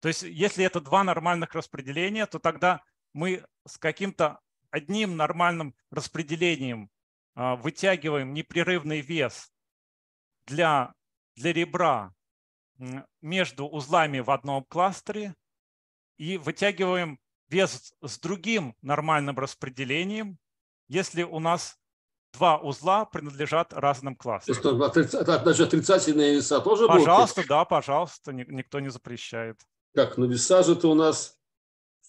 То есть если это два нормальных распределения, то тогда мы с каким-то одним нормальным распределением а, вытягиваем непрерывный вес для, для ребра между узлами в одном кластере и вытягиваем вес с другим нормальным распределением, если у нас два узла принадлежат разным классам. То есть, значит, отрицательные веса тоже Пожалуйста, будут? да, пожалуйста, никто не запрещает. Как, ну, веса же-то у нас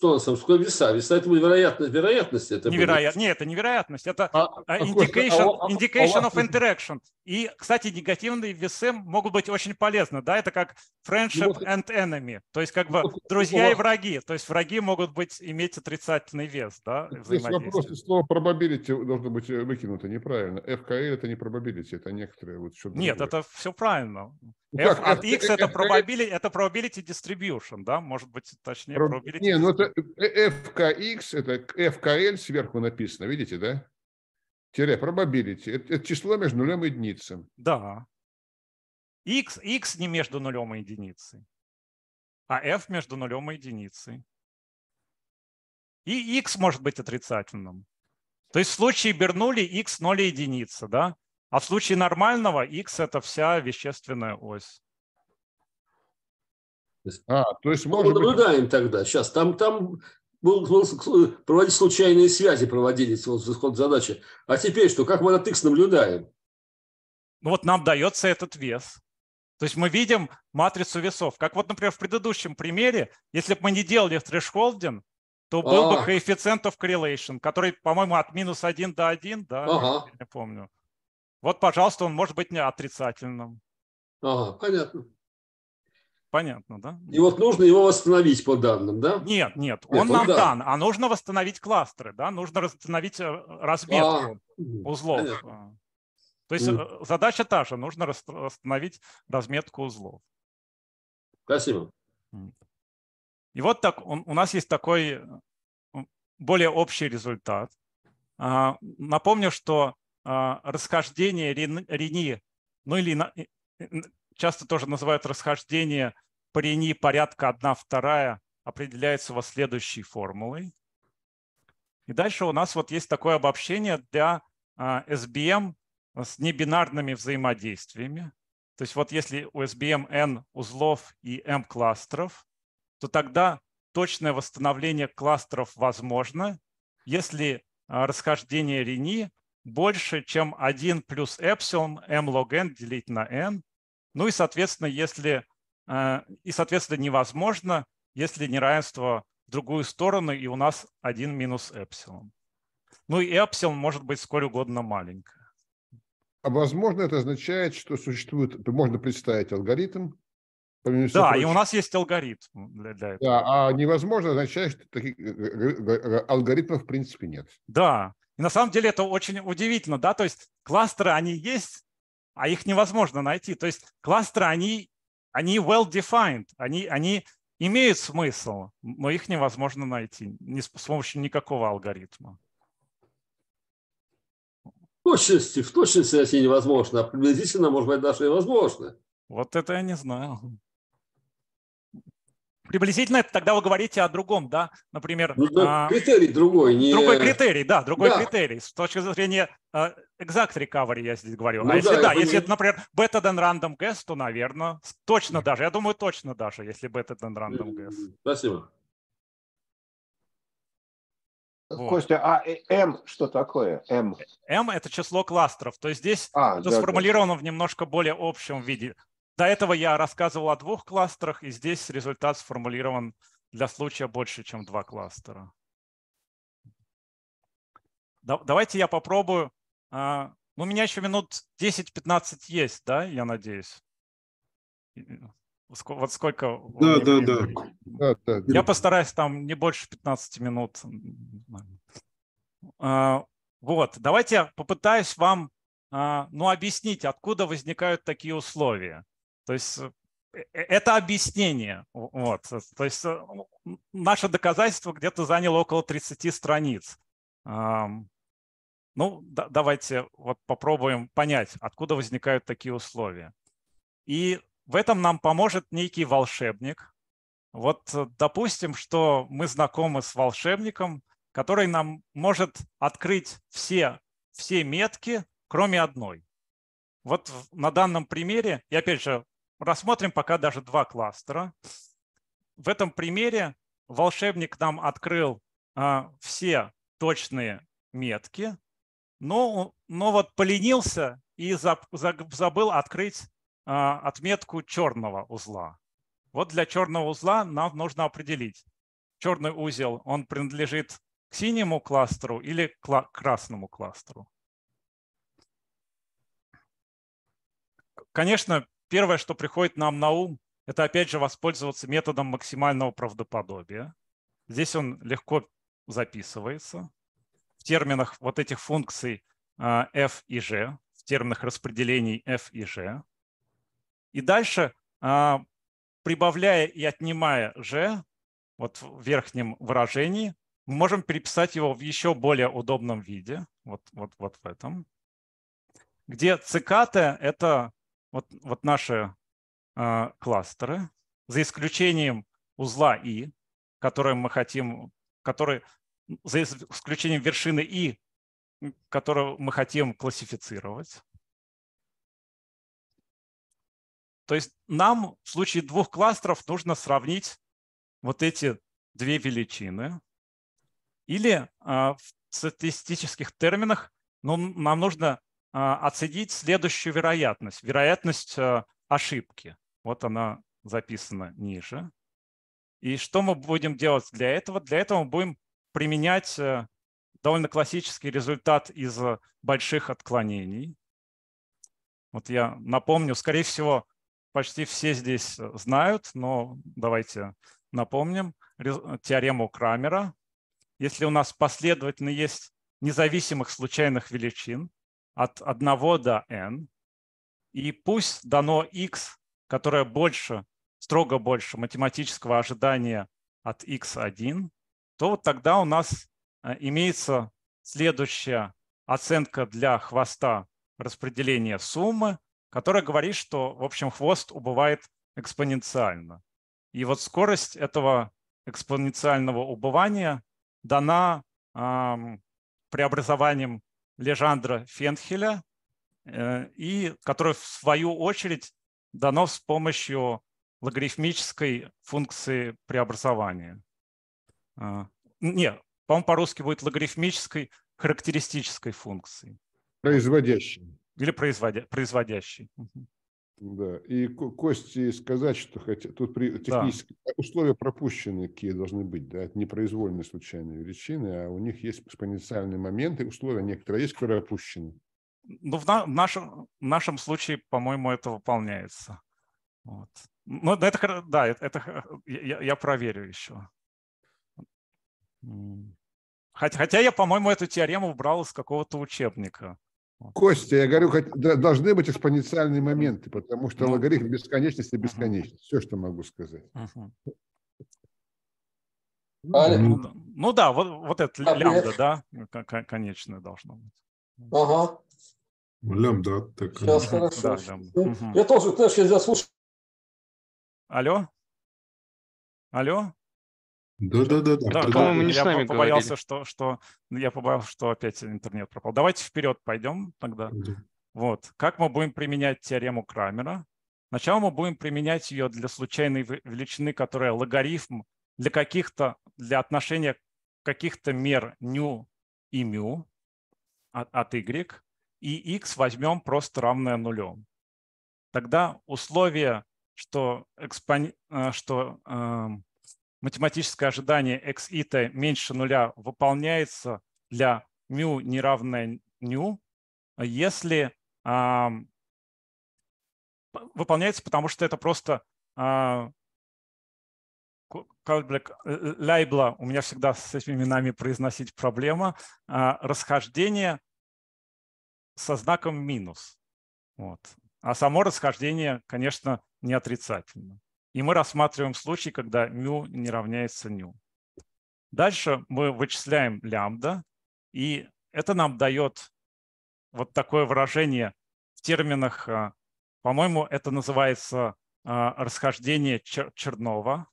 что у нас там, сколько веса? Веса – это вероятность, вероятность это Невероят... Будет. Нет, это невероятность, это а, а, а indication, а, а, indication а, of interaction. И, кстати, негативные весы могут быть очень полезны, да, это как friendship and enemy, то есть как бы друзья и враги, то есть враги могут быть, иметь отрицательный вес, да, Здесь вопрос, слово probability должно быть выкинуто неправильно. FKL – это не probability, это некоторые вот еще Нет, это все правильно. Ну, как, от X F, это, F, probability, это probability distribution, да? Может быть, точнее probability Не, ну это FKX, э, э, это FKL сверху написано, видите, да? Тире probability. Это, это число между нулем и единицей. Да. X, X не между нулем и единицей, а F между нулем и единицей. И X может быть отрицательным. То есть в случае Бернули X 0 единица, да? А в случае нормального x – это вся вещественная ось. А, то есть, ну, может Мы наблюдаем быть... тогда. Сейчас там, там был, был, проводить случайные связи, проводились вот, исход задачи. А теперь что? Как мы этот x наблюдаем? Ну вот нам дается этот вес. То есть мы видим матрицу весов. Как вот, например, в предыдущем примере, если бы мы не делали трэш то был -а. бы коэффициент of correlation, который, по-моему, от минус 1 до 1, да, ага. я не помню. Вот, пожалуйста, он может быть не отрицательным. Ага, понятно. Понятно, да? И вот нужно его восстановить по данным, да? Нет, нет, он нам да. дан, а нужно восстановить кластеры, да? Нужно восстановить э, разметку а, узлов. Понятно. А. То есть mm. задача та же, нужно восстановить разметку узлов. Спасибо. И вот так у нас есть такой э, более общий результат. А, напомню, что а, расхождение Рени, ну или часто тоже называют расхождение по Рени порядка 1 вторая определяется вот следующей формулой. И дальше у нас вот есть такое обобщение для а, SBM с небинарными взаимодействиями. То есть вот если у SBM n узлов и m кластеров, то тогда точное восстановление кластеров возможно, если а, расхождение Рени больше, чем 1 плюс эпсилон m log n делить на n. Ну и, соответственно, если, э, и, соответственно, невозможно, если неравенство в другую сторону, и у нас 1 минус эпсилон. Ну и эпсилон может быть сколь угодно маленькое. А возможно, это означает, что существует, можно представить алгоритм, да, и у нас есть алгоритм для, для этого. Да, а невозможно означает, что таких э, э, алгоритмов в принципе нет. Да, и на самом деле это очень удивительно, да, то есть кластеры, они есть, а их невозможно найти. То есть кластеры, они, они well-defined, они, они имеют смысл, но их невозможно найти не с, с помощью никакого алгоритма. В точности, в точности найти невозможно, а приблизительно, может быть, даже и возможно. Вот это я не знаю. Приблизительно это тогда вы говорите о другом, да, например. Ну, да, а, критерий другой. Не... Другой критерий, да, другой да. критерий. С точки зрения а, exact recovery я здесь говорю. А ну, а если да, да если, не... например, better than random guess, то, наверное, точно даже. Я думаю, точно даже, если better than random guess. Спасибо. Вот. Костя, а М э, что такое? М? М э, – это число кластеров. То есть здесь а, это да, сформулировано да. в немножко более общем виде. До этого я рассказывал о двух кластерах, и здесь результат сформулирован для случая больше, чем два кластера. Давайте я попробую. А, ну, у меня еще минут 10-15 есть, да, я надеюсь. Вот сколько... Да, да, да, Я постараюсь там не больше 15 минут. А, вот, давайте я попытаюсь вам а, ну, объяснить, откуда возникают такие условия. То есть э, э, э, это объяснение. Вот. То есть ну, наше доказательство где-то заняло около 30 страниц. Ну, да, давайте вот попробуем понять, откуда возникают такие условия. И в этом нам поможет некий волшебник. Вот допустим, что мы знакомы с волшебником, который нам может открыть все, все метки, кроме одной. Вот на данном примере, и опять же, Рассмотрим пока даже два кластера. В этом примере волшебник нам открыл а, все точные метки, но, но вот поленился и забыл открыть а, отметку черного узла. Вот для черного узла нам нужно определить, черный узел, он принадлежит к синему кластеру или к красному кластеру. Конечно, первое, что приходит нам на ум, это опять же воспользоваться методом максимального правдоподобия. Здесь он легко записывается в терминах вот этих функций а, f и g, в терминах распределений f и g. И дальше, а, прибавляя и отнимая g, вот в верхнем выражении, мы можем переписать его в еще более удобном виде, вот, вот, вот в этом, где цикаты — это вот, вот наши э, кластеры, за исключением узла И, который мы хотим, который, за исключением вершины И, которую мы хотим классифицировать. То есть нам в случае двух кластеров нужно сравнить вот эти две величины. Или э, в статистических терминах ну, нам нужно а, оценить следующую вероятность. Вероятность э, ошибки. Вот она записана ниже. И что мы будем делать для этого? Для этого мы будем применять э, довольно классический результат из э, больших отклонений. Вот я напомню, скорее всего, почти все здесь знают, но давайте напомним теорему Крамера. Если у нас последовательно есть независимых случайных величин, от 1 до n, и пусть дано x, которое больше, строго больше математического ожидания от x1, то вот тогда у нас э, имеется следующая оценка для хвоста распределения суммы, которая говорит, что, в общем, хвост убывает экспоненциально. И вот скорость этого экспоненциального убывания дана эм, преобразованием Лежандра Фенхеля, э, и который в свою очередь дано с помощью логарифмической функции преобразования. Э, не, по-моему, по-русски будет логарифмической характеристической функции. Производящей. Или производя... производящей. Да, и Кости сказать, что хотя тут при технические да. условия пропущены, какие должны быть, да, это непроизвольные случайные величины, а у них есть экспоненциальные моменты, условия некоторые есть, которые опущены. Ну, в, на, в, нашем, в нашем случае, по-моему, это выполняется. Вот. Ну, это, да, это, э, это я, я проверю еще. Хотя, хотя я, по-моему, эту теорему брал из какого-то учебника. Костя, я говорю, должны быть экспоненциальные моменты, потому что ну. логарифм бесконечности бесконечен. Все, что могу сказать. Ну, ну, ну да, вот, вот это а, лямбда, да, конечное должно быть. Ага. Лямбда. Так. Сейчас, хорошо. Да, лямбда. Угу. Я тоже, знаешь, я слушаю. Алло? Алло? Да, да, да, да. да по не я с нами побоялся, говорили. что, что я побоялся, что опять интернет пропал. Давайте вперед пойдем тогда. Да. Вот. Как мы будем применять теорему Крамера? Сначала мы будем применять ее для случайной величины, которая логарифм для каких-то, для отношения каких-то мер ню и мю от, от y, и x возьмем просто равное нулю. Тогда условие, что, экспон... Э, что эм математическое ожидание x и меньше нуля выполняется для μ не равное ню, если а, выполняется, потому что это просто а, э, э, лейбла, у меня всегда с этими именами произносить проблема, а, расхождение со знаком минус. Вот. А само расхождение, конечно, не отрицательно. И мы рассматриваем случай, когда μ не равняется ню. Дальше мы вычисляем лямбда, и это нам дает вот такое выражение в терминах, а, по-моему, это называется а, расхождение чер Чернова.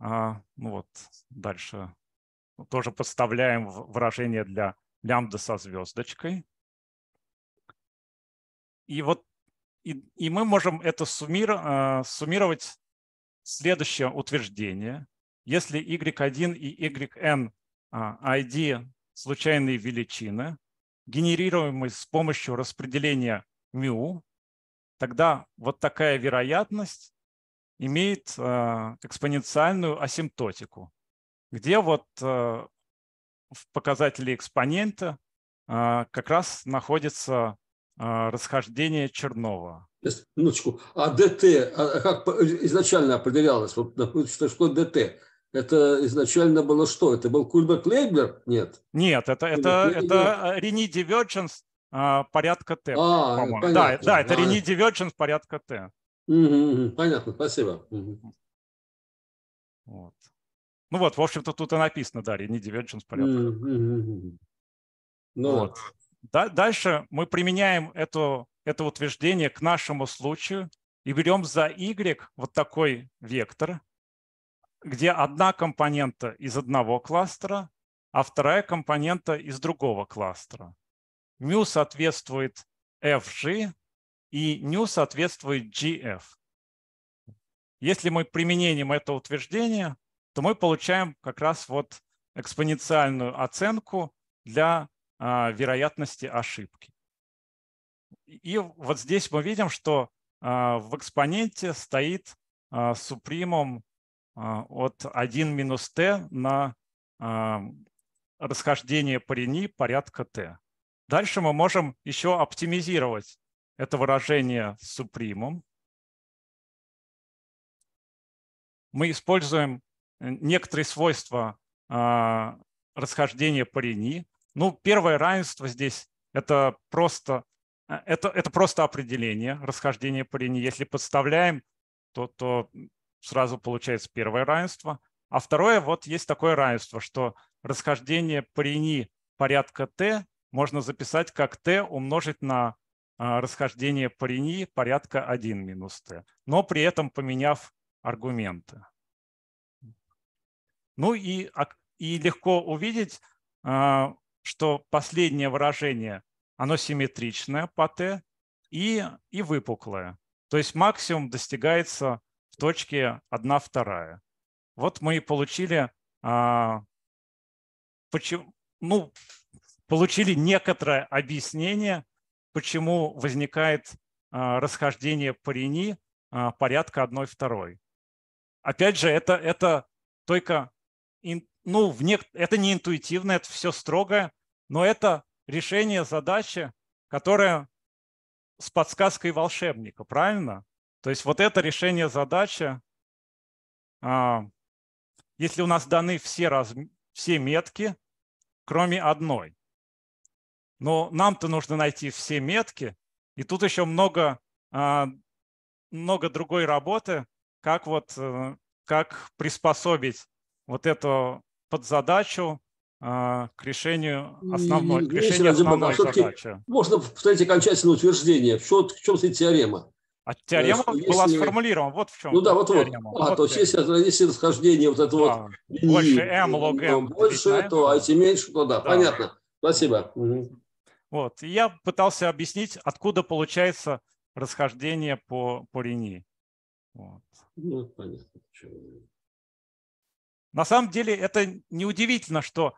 Ну вот, дальше тоже подставляем выражение для лямбда со звездочкой. И вот и, и мы можем это суммир, а, суммировать Следующее утверждение. Если y1 и yn а, id случайные величины, генерируемые с помощью распределения μ, тогда вот такая вероятность имеет а, экспоненциальную асимптотику, где вот а, в показателе экспонента как раз находится расхождение Чернова. Сейчас, минуточку. А ДТ, а как изначально определялось, вот, что, что ДТ? Это изначально было что? Это был Кульберт Лейбер? Нет. Нет, это, это, это э, Рени Дивергенс а, порядка Т. А, по-моему. Да, да, это а, Рени Дивергенс порядка Т. понятно, спасибо. Вот. Ну вот, в общем-то, тут и написано, да, Рени Дивергенс порядка. Угу, Ну, вот. дальше мы применяем эту это утверждение к нашему случаю и берем за y вот такой вектор, где одна компонента из одного кластера, а вторая компонента из другого кластера. mu соответствует fg и ню соответствует gf. Если мы применим это утверждение, то мы получаем как раз вот экспоненциальную оценку для а, вероятности ошибки и вот здесь мы видим, что а, в экспоненте стоит а, супримум а, от 1 минус t на расхождение парени порядка t. Дальше мы можем еще оптимизировать это выражение супримум. Мы используем э, некоторые свойства расхождения парени. Ну, первое равенство здесь – это просто а, это, это просто определение расхождения по линии. Если подставляем, то, то сразу получается первое равенство. А второе, вот есть такое равенство, что расхождение по линии порядка t можно записать как t умножить на а, расхождение по линии порядка 1 минус t, но при этом поменяв аргументы. Ну и, а, и легко увидеть, что последнее выражение оно симметричное по t и, и выпуклое. То есть максимум достигается в точке 1 вторая. Вот мы и получили, а, почему, ну, получили некоторое объяснение, почему возникает а, расхождение парени а, порядка 1 второй. Опять же, это, это только, ин, ну, в нек, это не интуитивно, это все строгое, но это решение задачи, которая с подсказкой волшебника, правильно? То есть вот это решение задачи, а, если у нас даны все, раз, все метки, кроме одной. Но нам-то нужно найти все метки, и тут еще много, а, много другой работы, как, вот, э, как приспособить вот эту подзадачу а, к решению основной, к решению основной задачи. Можно повторить окончательное утверждение. В чем, в чем стоит теорема? А э, теорема что, была если... сформулирована, вот в чем. Ну да, вот, вот. А, вот то есть если, если расхождение вот это да. вот... Больше m log m. Больше, m. то а меньше, то да, да. понятно. Спасибо. Вот, и я пытался объяснить, откуда получается расхождение по, по линии. Вот. Ну, понятно. На самом деле это неудивительно, что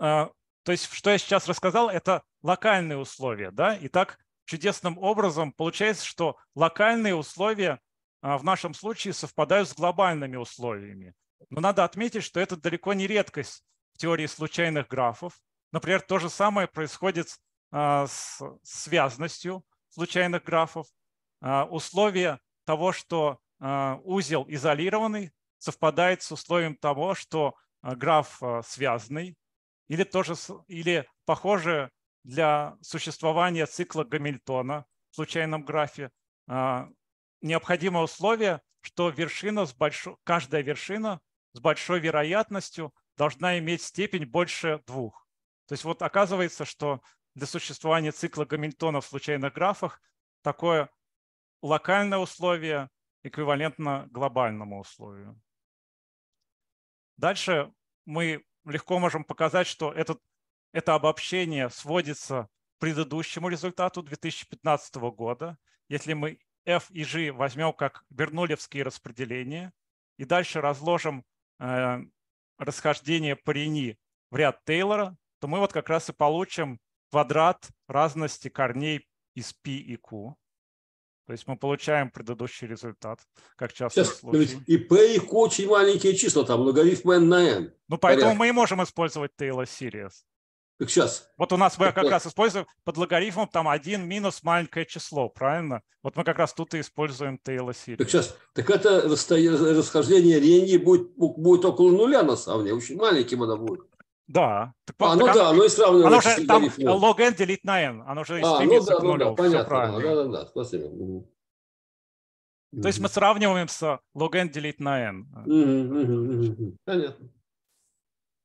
а, то есть, что я сейчас рассказал, это локальные условия, да, и так чудесным образом получается, что локальные условия а, в нашем случае совпадают с глобальными условиями. Но надо отметить, что это далеко не редкость в теории случайных графов. Например, то же самое происходит с а, связностью случайных графов. Условие того, что узел изолированный, совпадает с условием того, что граф связанный, или, тоже, или похоже для существования цикла Гамильтона в случайном графе а, необходимо условие, что вершина с большой, каждая вершина с большой вероятностью должна иметь степень больше двух. То есть вот оказывается, что для существования цикла Гамильтона в случайных графах такое локальное условие эквивалентно глобальному условию. Дальше мы легко можем показать, что этот, это обобщение сводится к предыдущему результату 2015 года. Если мы f и g возьмем как бернулевские распределения и дальше разложим э, расхождение парени в ряд Тейлора, то мы вот как раз и получим квадрат разности корней из p и q. То есть мы получаем предыдущий результат, как часто Сейчас, И P и Q очень маленькие числа, там логарифм n на n. Ну, поэтому порядка. мы и можем использовать Taylor Series. Так сейчас. Вот у нас мы как раз используем под логарифмом там 1 минус маленькое число, правильно? Вот мы как раз тут и используем Taylor Series. Так сейчас, так это расхождение линии будет, будет около нуля на самом деле, очень маленьким оно будет. Да. Так, а, ну да, ну и сравнивать. Оно же там log n делить на n, оно же а, ну да, к нулю. Ну, да, понятно, да, да, да, спасибо. То есть мы сравниваем с log n делить на n. Понятно.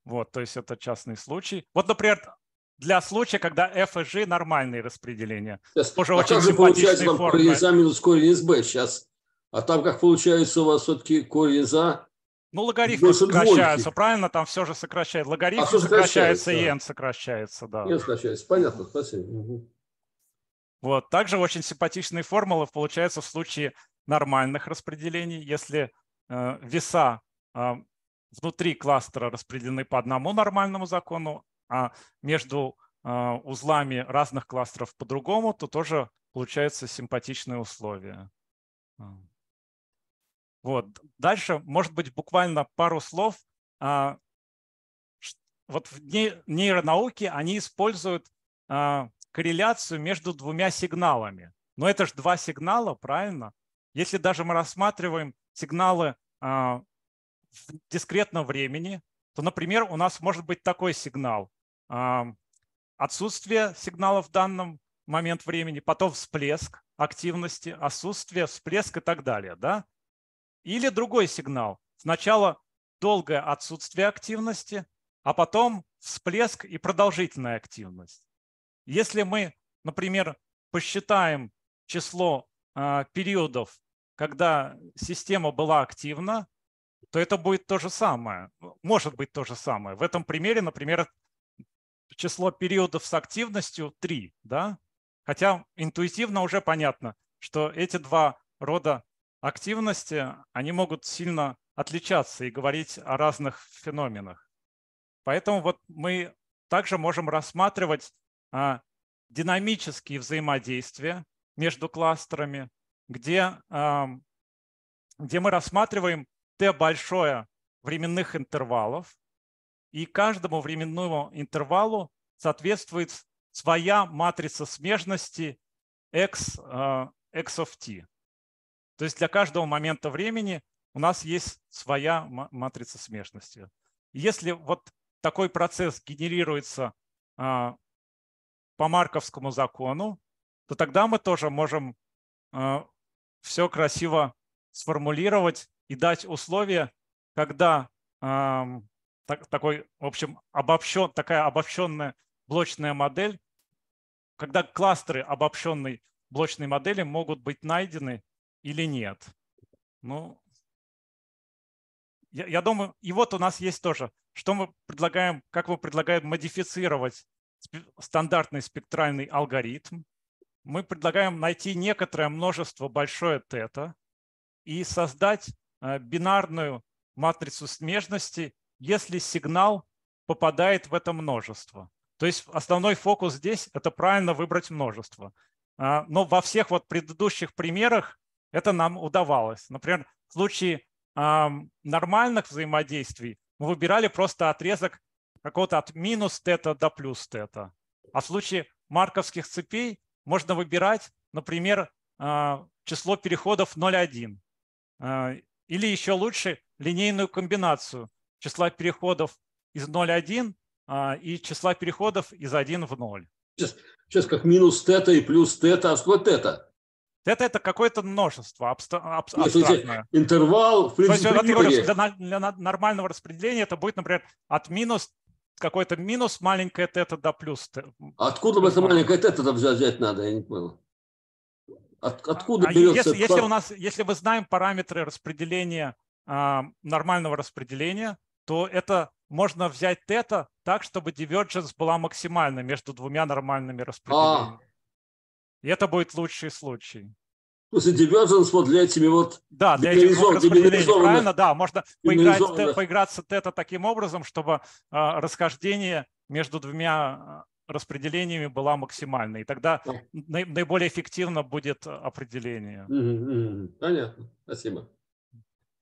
Вот, то есть это частный случай. Вот, например, для случая, когда f и g нормальные распределения. Сейчас. Тоже а очень как же получается вам корень из а минус корень из b сейчас? А там как получается у вас все-таки корень из а? Ну, логарифмы больше сокращаются, правильно? Там все же сокращается. Логарифм а сокращается, сокращается, и n сокращается, да. n сокращается, понятно, спасибо. Вот, также очень симпатичные формулы получаются в случае нормальных распределений. Если э, веса э, внутри кластера распределены по одному нормальному закону, а между э, узлами разных кластеров по-другому, то тоже получаются симпатичные условия. Вот. Дальше, может быть, буквально пару слов. А, вот в нейронауке они используют а, корреляцию между двумя сигналами. Но это же два сигнала, правильно? Если даже мы рассматриваем сигналы а, в дискретном времени, то, например, у нас может быть такой сигнал. Отсутствие сигнала в данном момент времени, потом всплеск активности, отсутствие, всплеск и так далее. Да? Или другой сигнал. Сначала долгое отсутствие активности, а потом всплеск и продолжительная активность. Если мы, например, посчитаем число а, периодов, когда система была активна, то это будет то же самое. Может быть то же самое. В этом примере, например, число периодов с активностью 3. Да? Хотя интуитивно уже понятно, что эти два рода активности, они могут сильно отличаться и говорить о разных феноменах. Поэтому вот мы также можем рассматривать а, динамические взаимодействия между кластерами, где, а, где мы рассматриваем Т большое временных интервалов, и каждому временному интервалу соответствует своя матрица смежности X, а, X of T. То есть для каждого момента времени у нас есть своя матрица смежности. Если вот такой процесс генерируется а, по марковскому закону, то тогда мы тоже можем а, все красиво сформулировать и дать условия, когда а, такой, в общем, обобщен, такая обобщенная блочная модель, когда кластеры обобщенной блочной модели могут быть найдены или нет. Ну, я, я думаю, и вот у нас есть тоже, что мы предлагаем, как мы предлагаем модифицировать стандартный спектральный алгоритм. Мы предлагаем найти некоторое множество большое тета и создать э, бинарную матрицу смежности, если сигнал попадает в это множество. То есть основной фокус здесь – это правильно выбрать множество. А, но во всех вот предыдущих примерах это нам удавалось. Например, в случае э, нормальных взаимодействий мы выбирали просто отрезок какого-то от минус тета до плюс тета. А в случае марковских цепей можно выбирать, например, э, число переходов 0,1. Э, а, или еще лучше линейную комбинацию числа переходов из 0,1 э, а, и числа переходов из 1 в 0. Сейчас, сейчас как минус тета и плюс тета, а что тета? Это, это какое-то множество ну, абстрактное. Есть, интервал, в принципе, То есть, вот, говоришь, для, для нормального распределения это будет, например, от минус какой-то минус маленькая тета до плюс. Откуда бы это маленькая тета взять надо, я не понял. От, а, откуда а берется... Если, если, у нас, если мы знаем параметры распределения, э, нормального распределения, то это можно взять тета так, чтобы divergence была максимальна между двумя нормальными а, распределениями. А, и это будет лучший случай. После есть Divergence вот для этими вот... Да, для этих вот правильно, да, можно поиграть, поиграться тета таким образом, чтобы а, расхождение между двумя а, распределениями было максимальной. И тогда а. наиболее эффективно будет определение. Угу, угу. Понятно. Спасибо.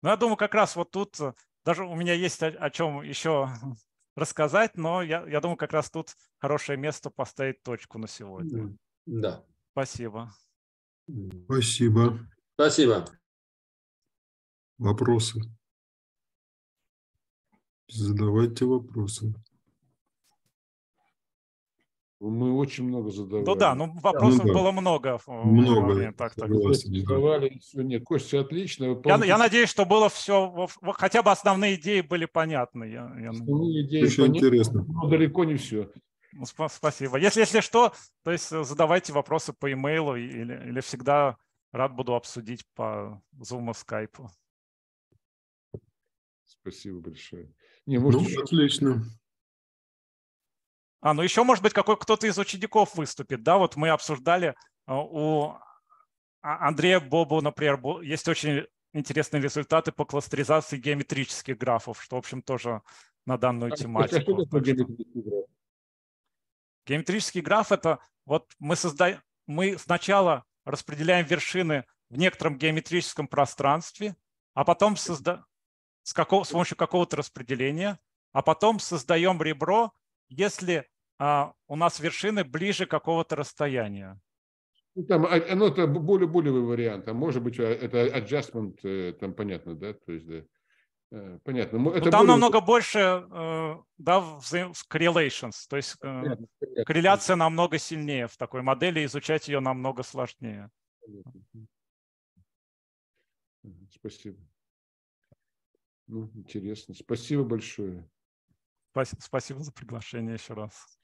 Ну, я думаю, как раз вот тут а, даже у меня есть о, о чем еще рассказать, но я, я думаю, как раз тут хорошее место поставить точку на сегодня. Да. Спасибо. Спасибо. Спасибо. Вопросы? Задавайте вопросы. Мы очень много задавали. Ну да, ну вопросов ну, да. было много. Много. Так, так. Задавали, все, нет. Костя, отлично. Я, я надеюсь, что было все, хотя бы основные идеи были понятны. Я, я... Основные идеи Очень понятны, интересно. но далеко не все. Ну, спасибо. Если, если что, то есть э, задавайте вопросы по имейлу e или, или всегда рад буду обсудить по Zoom и Skype. Спасибо большое. Не, ну, может, ну, еще... отлично. А, ну еще, может быть, какой кто-то из учеников выступит. Да, вот мы обсуждали э, у а, Андрея Бобу, например, есть очень интересные результаты по кластеризации геометрических графов, что, в общем, тоже на данную а, тематику. А Геометрический граф – это вот мы, создаем, мы сначала распределяем вершины в некотором геометрическом пространстве, а потом созда... с, какого... с помощью какого-то распределения, а потом создаем ребро, если а, у нас вершины ближе какого-то расстояния. Ну, там, а, ну, это более-более вариант. а может быть, а, это adjustment, э, там понятно, да? То есть, да. Э, понятно. Ну, это там будет... намного больше э, да, correlations, то есть э, понятно, понятно. корреляция намного сильнее в такой модели, изучать ее намного сложнее. Спасибо. Ну, интересно. Спасибо большое. Спасибо за приглашение еще раз.